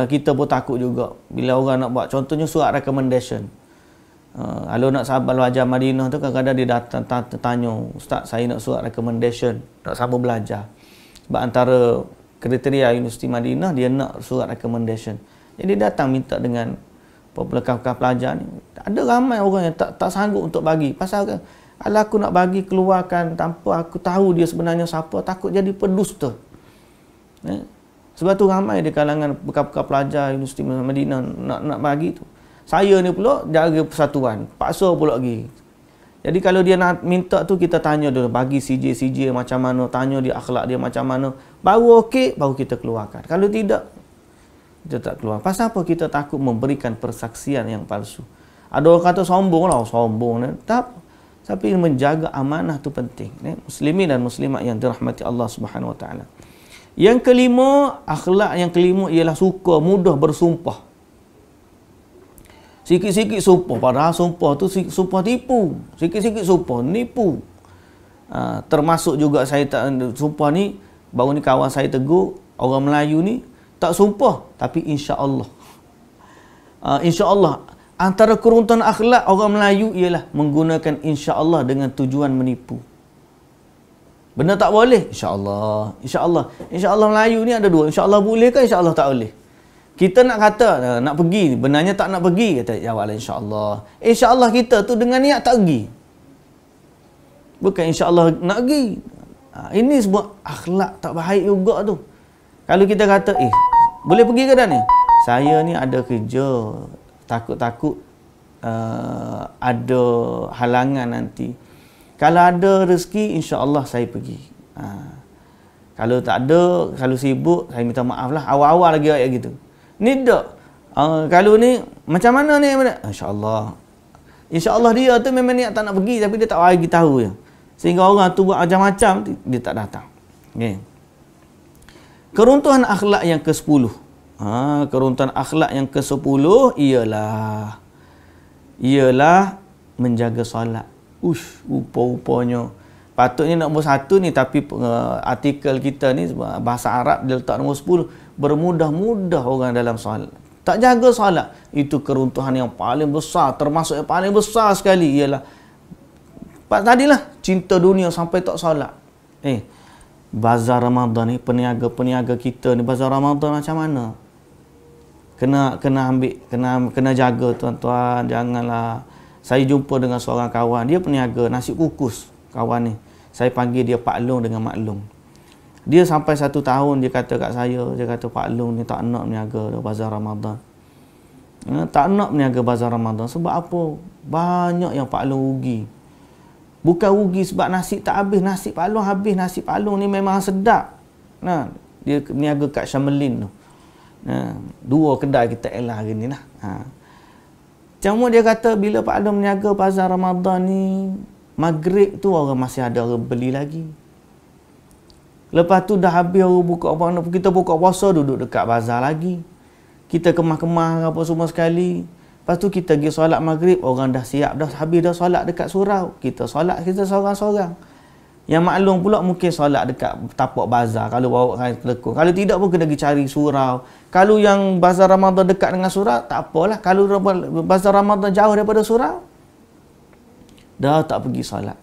kita pun takut juga bila orang nak buat. Contohnya surat recommendation. Ah, kalau nak sahabat belajar Madinah tu kadang-kadang dia datang tanya, Ustaz saya nak surat recommendation, nak sambung belajar. Sebab antara kriteria Universiti Madinah, dia nak surat recommendation. Jadi datang minta dengan pelakar-pelakar pelajar ni. Ada ramai orang yang tak, tak sanggup untuk bagi. Pasal kan, kalau aku nak bagi keluarkan tanpa aku tahu dia sebenarnya siapa, takut jadi pedus tu. Eh? Sebab tu ramai di kalangan pekar-pekar pelajar Universiti Madinah nak nak bagi tu. Saya ni pula jaga persatuan, paksa pula pergi. Jadi kalau dia nak minta tu kita tanya dulu bagi CJ-CJ macam mana, tanya dia akhlak dia macam mana, baru okey baru kita keluarkan. Kalau tidak kita tak keluar. Pasal apa kita takut memberikan persaksian yang palsu. Ada orang kata sombong lah, oh, sombong. Ni. Tak. Tapi menjaga amanah tu penting. Muslimin dan muslimat yang dirahmati Allah Subhanahu Wa Taala. Yang kelima, akhlak yang kelima ialah suka mudah bersumpah. Sikit-sikit sumpah, padahal sumpah tu sumpah tipu. Sikit-sikit sumpah, nipu. Ha, termasuk juga saya tak sumpah ni, baru ni kawan saya tegur, orang Melayu ni, tak sumpah. Tapi insya Allah. Ha, ah, insya Allah, antara keruntuhan akhlak orang Melayu ialah menggunakan insya Allah dengan tujuan menipu. Benda tak boleh? InsyaAllah. InsyaAllah. InsyaAllah Melayu ni ada dua. InsyaAllah boleh ke? InsyaAllah tak boleh. Kita nak kata eh, nak pergi. Benarnya tak nak pergi. Kata jawablah insyaAllah. InsyaAllah kita tu dengan niat tak pergi. Bukan insyaAllah nak pergi. Ha, ini sebab akhlak tak baik juga tu. Kalau kita kata, eh, boleh pergi ke dah ni? Saya ni ada kerja. Takut-takut uh, ada halangan nanti kalau ada rezeki insya Allah saya pergi ha. kalau tak ada kalau sibuk saya minta maaf lah awal-awal lagi ayat gitu ni tak uh, kalau ni macam mana ni insya Allah, insya Allah dia tu memang niat tak nak pergi tapi dia tak lagi tahu ya sehingga orang tu buat macam-macam dia tak datang okay. keruntuhan akhlak yang ke-10 ha, keruntuhan akhlak yang ke-10 ialah ialah menjaga solat Ush, rupa-rupanya Patutnya nombor satu ni Tapi uh, artikel kita ni Bahasa Arab dia letak nombor sepuluh Bermudah-mudah orang dalam solat Tak jaga solat Itu keruntuhan yang paling besar Termasuk yang paling besar sekali Ialah Pak tadilah Cinta dunia sampai tak solat Eh Bazar Ramadan ni Peniaga-peniaga kita ni Bazar Ramadan macam mana? Kena kena ambil kena kena jaga tuan-tuan janganlah saya jumpa dengan seorang kawan dia peniaga nasi kukus kawan ni saya panggil dia Pak Long dengan Mak Long dia sampai satu tahun dia kata kat saya dia kata Pak Long ni tak nak meniaga bazar Ramadan ya, tak nak meniaga bazar Ramadan sebab apa banyak yang Pak Long rugi bukan rugi sebab nasi tak habis nasi Pak Long habis nasi Pak Long ni memang sedap nah dia meniaga kat Syamelin tu nah, dua kedai kita elah ni lah ha. Cuma dia kata bila Pak Adam meniaga pasar Ramadan ni, maghrib tu orang masih ada orang beli lagi. Lepas tu dah habis orang buka apa kita buka puasa duduk dekat bazar lagi. Kita kemah-kemah apa semua sekali. Lepas tu kita pergi solat maghrib, orang dah siap dah habis dah solat dekat surau. Kita solat kita seorang-seorang. Yang maklum pula mungkin solat dekat tapak bazar kalau bawa kain lekuk. Kalau tidak pun kena pergi cari surau. Kalau yang bazar Ramadan dekat dengan surau, tak apalah. Kalau bazar Ramadan jauh daripada surau, dah tak pergi solat.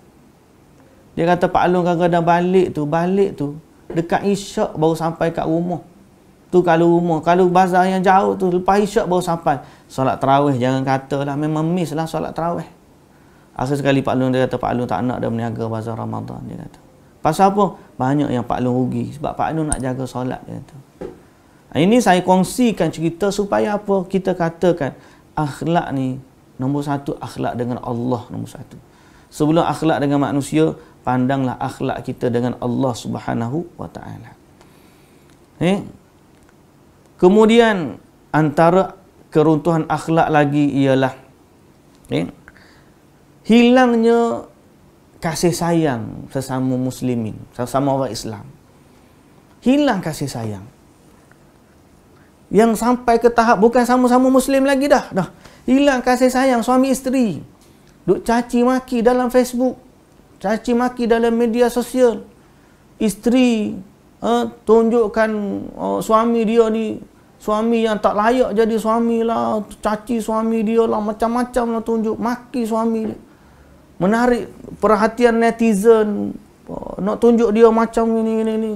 Dia kata Pak Alung kadang-kadang balik tu, balik tu. Dekat isyak baru sampai kat rumah. Tu kalau rumah. Kalau bazar yang jauh tu, lepas isyak baru sampai. Solat terawih jangan kata lah. Memang miss lah solat terawih. Asal sekali Pak Long dia kata Pak Long tak nak dia berniaga bazar Ramadan dia kata. Pasal apa? Banyak yang Pak Long rugi sebab Pak Long nak jaga solat dia kata. Ini saya kongsikan cerita supaya apa? Kita katakan akhlak ni nombor satu akhlak dengan Allah nombor satu. Sebelum akhlak dengan manusia, pandanglah akhlak kita dengan Allah Subhanahu wa taala. Eh? Kemudian antara keruntuhan akhlak lagi ialah eh? hilangnya kasih sayang sesama muslimin, sesama orang Islam. Hilang kasih sayang. Yang sampai ke tahap bukan sama-sama muslim lagi dah. Dah. Hilang kasih sayang suami isteri. Duk caci maki dalam Facebook. Caci maki dalam media sosial. Isteri uh, tunjukkan uh, suami dia ni suami yang tak layak jadi suami lah caci suami dia lah macam-macam lah tunjuk maki suami dia menarik perhatian netizen nak tunjuk dia macam ini ini ini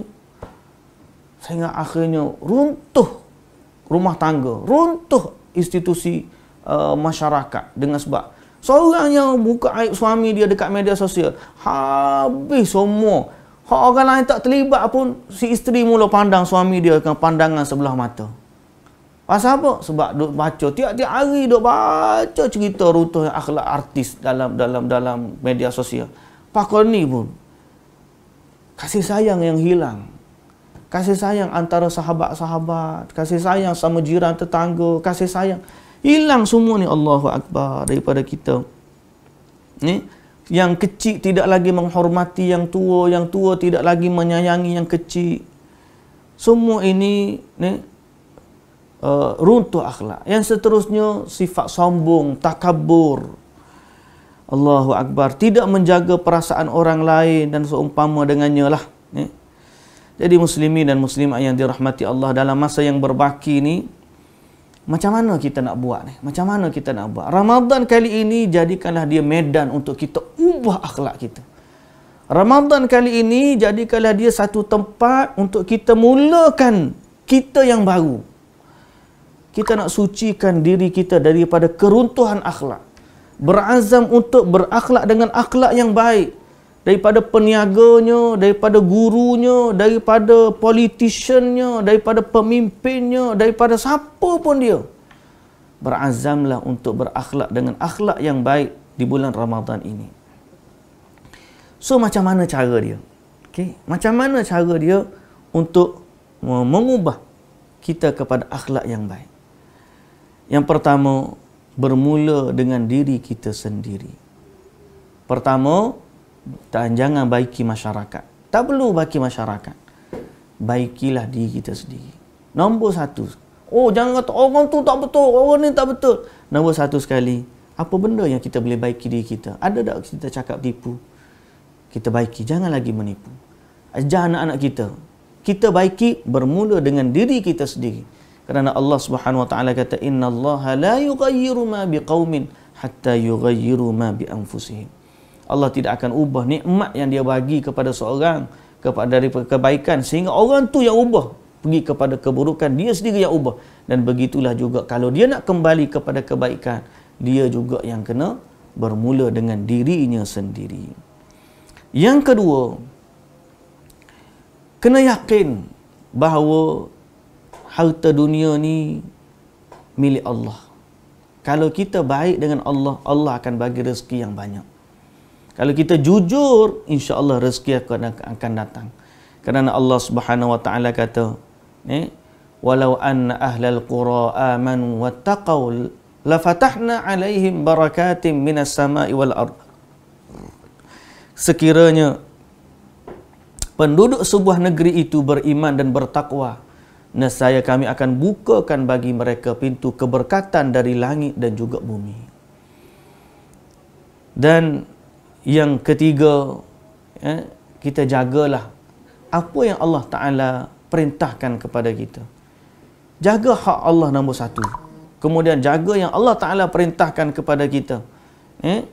sehingga akhirnya runtuh rumah tangga runtuh institusi uh, masyarakat dengan sebab seorang yang buka aib suami dia dekat media sosial habis semua Hak orang lain tak terlibat pun si isteri mula pandang suami dia dengan pandangan sebelah mata. Pasal apa? Sebab duk baca tiap-tiap hari duk baca cerita runtuh akhlak artis dalam dalam dalam media sosial. Pakar ni pun kasih sayang yang hilang. Kasih sayang antara sahabat-sahabat, kasih sayang sama jiran tetangga, kasih sayang hilang semua ni Allahu Akbar daripada kita. Ni yang kecil tidak lagi menghormati yang tua, yang tua tidak lagi menyayangi yang kecil. Semua ini ni uh, runtuh akhlak. Yang seterusnya sifat sombong, takabur. Allahu akbar, tidak menjaga perasaan orang lain dan seumpama dengannya lah. Eh? Jadi muslimin dan Muslimah yang dirahmati Allah dalam masa yang berbaki ni macam mana kita nak buat ni? Macam mana kita nak buat? Ramadhan kali ini jadikanlah dia medan untuk kita ubah akhlak kita. Ramadhan kali ini jadikanlah dia satu tempat untuk kita mulakan kita yang baru kita nak sucikan diri kita daripada keruntuhan akhlak. Berazam untuk berakhlak dengan akhlak yang baik. Daripada peniaganya, daripada gurunya, daripada politisiannya, daripada pemimpinnya, daripada siapa pun dia. Berazamlah untuk berakhlak dengan akhlak yang baik di bulan Ramadhan ini. So macam mana cara dia? Okay. Macam mana cara dia untuk mengubah kita kepada akhlak yang baik? Yang pertama bermula dengan diri kita sendiri. Pertama, jangan baiki masyarakat. Tak perlu baiki masyarakat. Baikilah diri kita sendiri. Nombor satu. Oh, jangan kata orang tu tak betul, orang ni tak betul. Nombor satu sekali, apa benda yang kita boleh baiki diri kita? Ada tak kita cakap tipu? Kita baiki, jangan lagi menipu. Ajar anak-anak kita. Kita baiki bermula dengan diri kita sendiri. Kerana Allah Subhanahu wa taala kata innallaha la yughayyiru ma biqaumin hatta yughayyiru ma bi anfusihim. Allah tidak akan ubah nikmat yang dia bagi kepada seorang kepada dari kebaikan sehingga orang tu yang ubah pergi kepada keburukan dia sendiri yang ubah dan begitulah juga kalau dia nak kembali kepada kebaikan dia juga yang kena bermula dengan dirinya sendiri. Yang kedua kena yakin bahawa harta dunia ni milik Allah. Kalau kita baik dengan Allah, Allah akan bagi rezeki yang banyak. Kalau kita jujur, insya-Allah rezeki akan akan datang. Kerana Allah Subhanahu wa taala kata, ni, eh, walau anna ahlal qura amanu wattaqau la fatahna alaihim barakatim min al sama'i wal ard. Sekiranya penduduk sebuah negeri itu beriman dan bertakwa, nescaya kami akan bukakan bagi mereka pintu keberkatan dari langit dan juga bumi. Dan yang ketiga, eh, kita jagalah apa yang Allah Ta'ala perintahkan kepada kita. Jaga hak Allah nombor satu. Kemudian jaga yang Allah Ta'ala perintahkan kepada kita. Eh?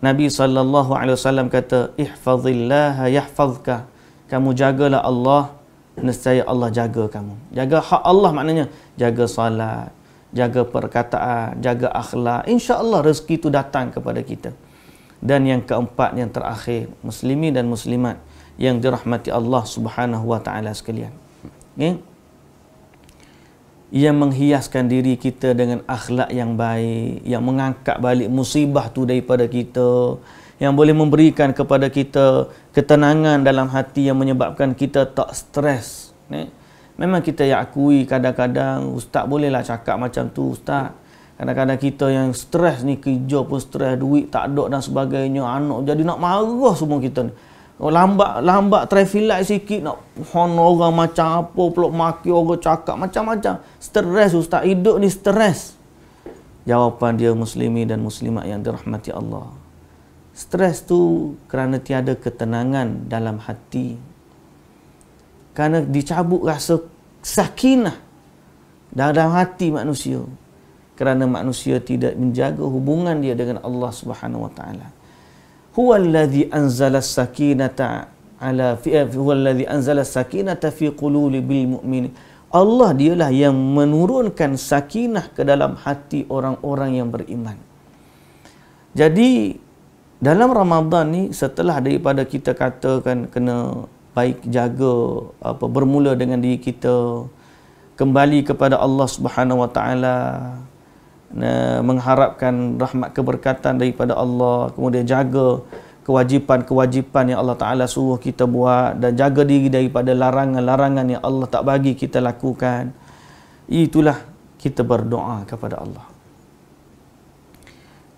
Nabi SAW kata, Ihfadillaha yahfadka. Kamu jagalah Allah nescaya Allah jaga kamu. Jaga hak Allah maknanya jaga salat, jaga perkataan, jaga akhlak. Insya-Allah rezeki itu datang kepada kita. Dan yang keempat yang terakhir, Muslimin dan muslimat yang dirahmati Allah Subhanahu wa taala sekalian. Ya. Okay? Yang menghiaskan diri kita dengan akhlak yang baik, yang mengangkat balik musibah tu daripada kita, yang boleh memberikan kepada kita ketenangan dalam hati yang menyebabkan kita tak stres. Memang kita yang akui kadang-kadang ustaz bolehlah cakap macam tu ustaz. Kadang-kadang kita yang stres ni kerja pun stres, duit tak ada dan sebagainya, anak jadi nak marah semua kita ni. Oh, lambat lambat traffic light sikit nak hon orang macam apa pula maki orang cakap macam-macam. Stres ustaz, hidup ni stres. Jawapan dia muslimi dan muslimat yang dirahmati Allah. Stres tu kerana tiada ketenangan dalam hati. Kerana dicabut rasa sakinah dalam hati manusia. Kerana manusia tidak menjaga hubungan dia dengan Allah Subhanahu Wa Taala. Huwa alladhi sakinata ala fi eh, huwa alladhi anzala sakinata fi qululi bil mu'minin. Allah dialah yang menurunkan sakinah ke dalam hati orang-orang yang beriman. Jadi dalam Ramadan ni setelah daripada kita katakan kena baik jaga apa bermula dengan diri kita kembali kepada Allah Subhanahu Wa Taala mengharapkan rahmat keberkatan daripada Allah kemudian jaga kewajipan-kewajipan yang Allah Taala suruh kita buat dan jaga diri daripada larangan-larangan yang Allah tak bagi kita lakukan itulah kita berdoa kepada Allah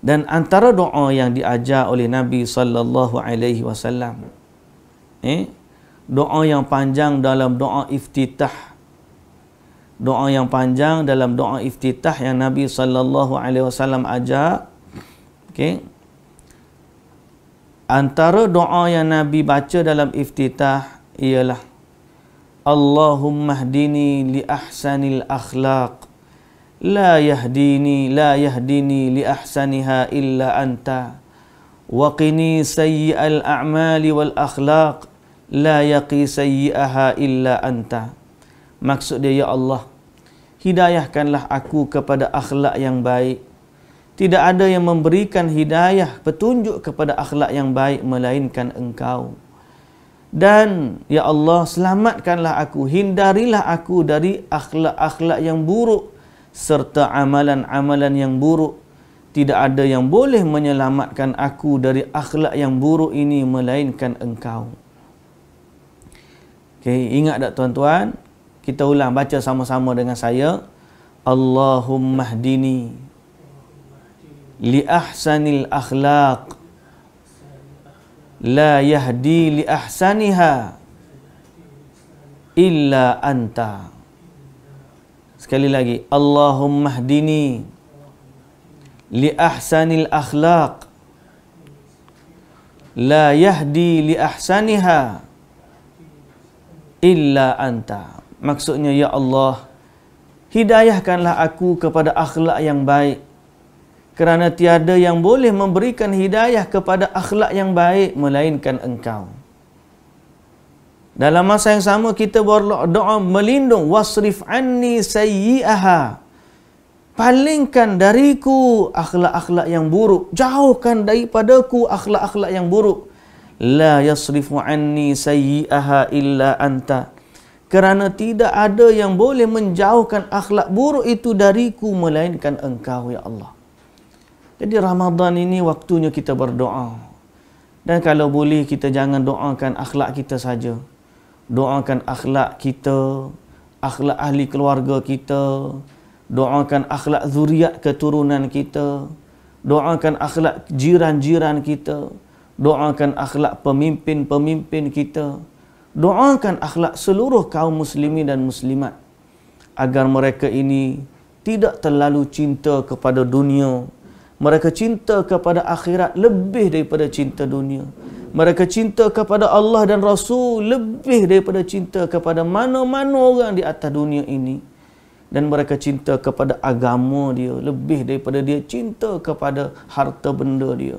dan antara doa yang diajar oleh Nabi sallallahu alaihi wasallam eh, doa yang panjang dalam doa iftitah doa yang panjang dalam doa iftitah yang Nabi sallallahu alaihi wasallam ajar okey antara doa yang Nabi baca dalam iftitah ialah Allahumma hdini li ahsanil akhlaq لا يهديني لا يهديني لأحسنها إلا أنت وقني سيئ الأعمال والأخلاق لا يقي سيئها إلا أنت maksud dia ya Allah hidayahkanlah aku kepada akhlak yang baik tidak ada yang memberikan hidayah petunjuk kepada akhlak yang baik melainkan engkau dan ya Allah selamatkanlah aku hindarilah aku dari akhlak-akhlak yang buruk serta amalan-amalan yang buruk tidak ada yang boleh menyelamatkan aku dari akhlak yang buruk ini melainkan engkau okay, ingat tak tuan-tuan kita ulang baca sama-sama dengan saya Allahumma hdini li ahsanil akhlaq la yahdi li ahsaniha illa anta Sekali lagi, Allahumma hdini li ahsanil akhlaq la yahdi li ahsaniha illa anta. Maksudnya ya Allah, hidayahkanlah aku kepada akhlak yang baik. Kerana tiada yang boleh memberikan hidayah kepada akhlak yang baik melainkan Engkau. Dalam masa yang sama kita berdoa melindung wasrif anni sayyi'aha. Palingkan dariku akhlak-akhlak yang buruk. Jauhkan daripadaku akhlak-akhlak yang buruk. La yasrifu anni sayyi'aha illa anta. Kerana tidak ada yang boleh menjauhkan akhlak buruk itu dariku melainkan engkau ya Allah. Jadi Ramadan ini waktunya kita berdoa. Dan kalau boleh kita jangan doakan akhlak kita saja doakan akhlak kita, akhlak ahli keluarga kita, doakan akhlak zuriat keturunan kita, doakan akhlak jiran-jiran kita, doakan akhlak pemimpin-pemimpin kita, doakan akhlak seluruh kaum Muslimin dan muslimat agar mereka ini tidak terlalu cinta kepada dunia, mereka cinta kepada akhirat lebih daripada cinta dunia mereka cinta kepada Allah dan Rasul lebih daripada cinta kepada mana-mana orang di atas dunia ini dan mereka cinta kepada agama dia lebih daripada dia cinta kepada harta benda dia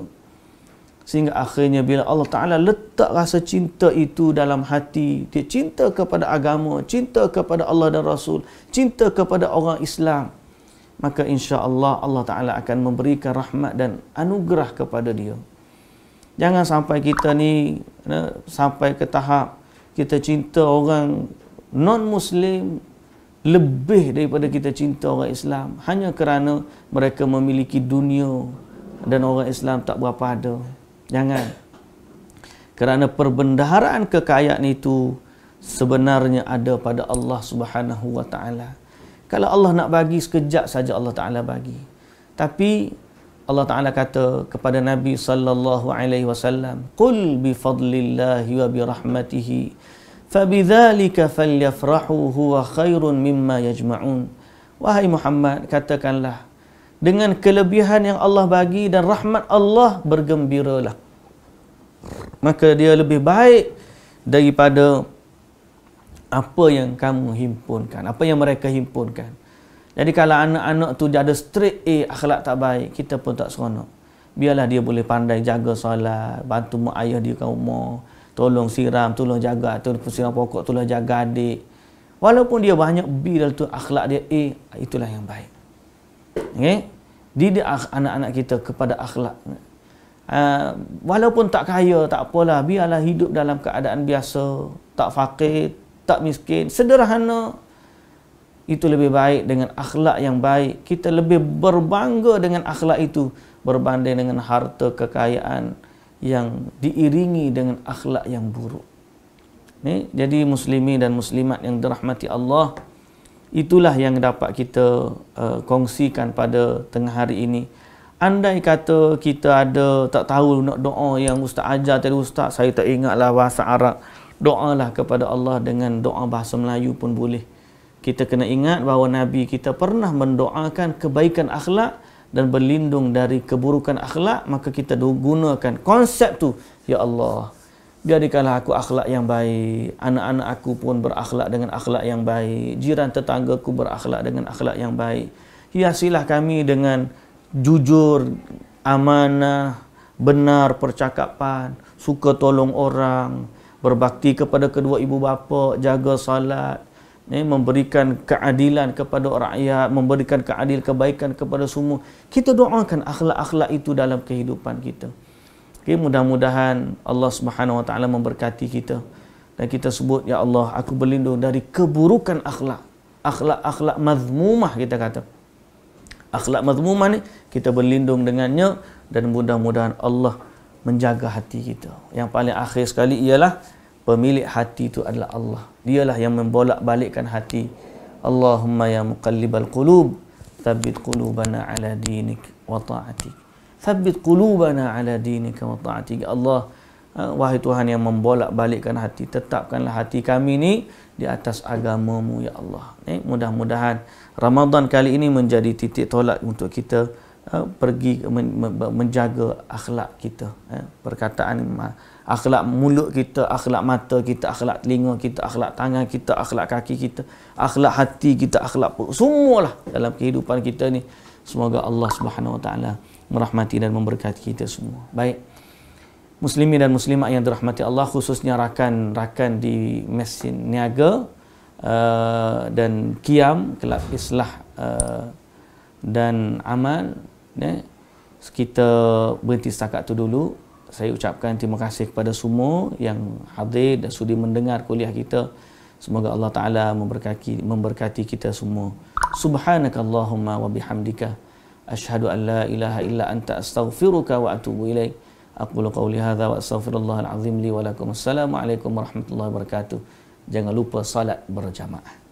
sehingga akhirnya bila Allah Taala letak rasa cinta itu dalam hati dia cinta kepada agama cinta kepada Allah dan Rasul cinta kepada orang Islam maka insya-Allah Allah Taala akan memberikan rahmat dan anugerah kepada dia Jangan sampai kita ni ya, sampai ke tahap kita cinta orang non-Muslim lebih daripada kita cinta orang Islam hanya kerana mereka memiliki dunia dan orang Islam tak berapa ada. Jangan. Kerana perbendaharaan kekayaan itu sebenarnya ada pada Allah Subhanahu Wa Taala. Kalau Allah nak bagi sekejap saja Allah Taala bagi. Tapi Allah Taala kata kepada Nabi sallallahu alaihi wasallam, "Qul bi fadlillahi wa bi rahmatihi fa bidzalika falyafrahu huwa khairun mimma yajma'un." Wahai Muhammad, katakanlah dengan kelebihan yang Allah bagi dan rahmat Allah bergembiralah. Maka dia lebih baik daripada apa yang kamu himpunkan, apa yang mereka himpunkan. Jadi kalau anak-anak tu dia ada straight A akhlak tak baik, kita pun tak seronok. Biarlah dia boleh pandai jaga solat, bantu mak ayah dia kat rumah, tolong siram, tolong jaga, tolong siram pokok, tolong jaga adik. Walaupun dia banyak B dalam tu akhlak dia A, eh, itulah yang baik. Okay? Didik anak-anak kita kepada akhlak. Uh, walaupun tak kaya, tak apalah. Biarlah hidup dalam keadaan biasa. Tak fakir, tak miskin. Sederhana itu lebih baik dengan akhlak yang baik kita lebih berbangga dengan akhlak itu berbanding dengan harta kekayaan yang diiringi dengan akhlak yang buruk ni jadi muslimin dan muslimat yang dirahmati Allah itulah yang dapat kita uh, kongsikan pada tengah hari ini andai kata kita ada tak tahu nak doa yang ustaz ajar tadi ustaz saya tak ingatlah bahasa Arab doalah kepada Allah dengan doa bahasa Melayu pun boleh kita kena ingat bahawa Nabi kita pernah mendoakan kebaikan akhlak dan berlindung dari keburukan akhlak, maka kita gunakan konsep tu. Ya Allah, jadikanlah aku akhlak yang baik. Anak-anak aku pun berakhlak dengan akhlak yang baik. Jiran tetangga ku berakhlak dengan akhlak yang baik. Hiasilah kami dengan jujur, amanah, benar percakapan, suka tolong orang, berbakti kepada kedua ibu bapa, jaga salat, ya, memberikan keadilan kepada rakyat, memberikan keadil kebaikan kepada semua. Kita doakan akhlak-akhlak itu dalam kehidupan kita. Okay, mudah-mudahan Allah Subhanahu Wa Taala memberkati kita dan kita sebut ya Allah aku berlindung dari keburukan akhlak akhlak-akhlak mazmumah kita kata akhlak mazmumah ni kita berlindung dengannya dan mudah-mudahan Allah menjaga hati kita yang paling akhir sekali ialah pemilik hati itu adalah Allah. Dialah yang membolak-balikkan hati. Allahumma ya muqallibal qulub, thabbit qulubana ala dinik wa ta'atik. Thabbit qulubana ala dinik wa ta'atik. Ya Allah, ha, wahai Tuhan yang membolak-balikkan hati, tetapkanlah hati kami ini di atas agamamu ya Allah. Eh, mudah-mudahan Ramadhan kali ini menjadi titik tolak untuk kita eh, pergi men, men, menjaga akhlak kita. Eh, perkataan akhlak mulut kita, akhlak mata kita, akhlak telinga kita, akhlak tangan kita, akhlak kaki kita, akhlak hati kita, akhlak perut. Semualah dalam kehidupan kita ni. Semoga Allah Subhanahu Wa Taala merahmati dan memberkati kita semua. Baik. Muslimin dan muslimat yang dirahmati Allah khususnya rakan-rakan di mesin niaga uh, dan kiam kelab islah uh, dan amal ya. Kita berhenti setakat tu dulu saya ucapkan terima kasih kepada semua yang hadir dan sudi mendengar kuliah kita. Semoga Allah Ta'ala memberkati, memberkati kita semua. Subhanakallahumma wa bihamdika. Ashadu an la ilaha illa anta astaghfiruka wa atubu ilaih. Aku lu qawli hadha wa astaghfirullahaladzim li walakum. Assalamualaikum warahmatullahi wabarakatuh. Jangan lupa salat berjamaah.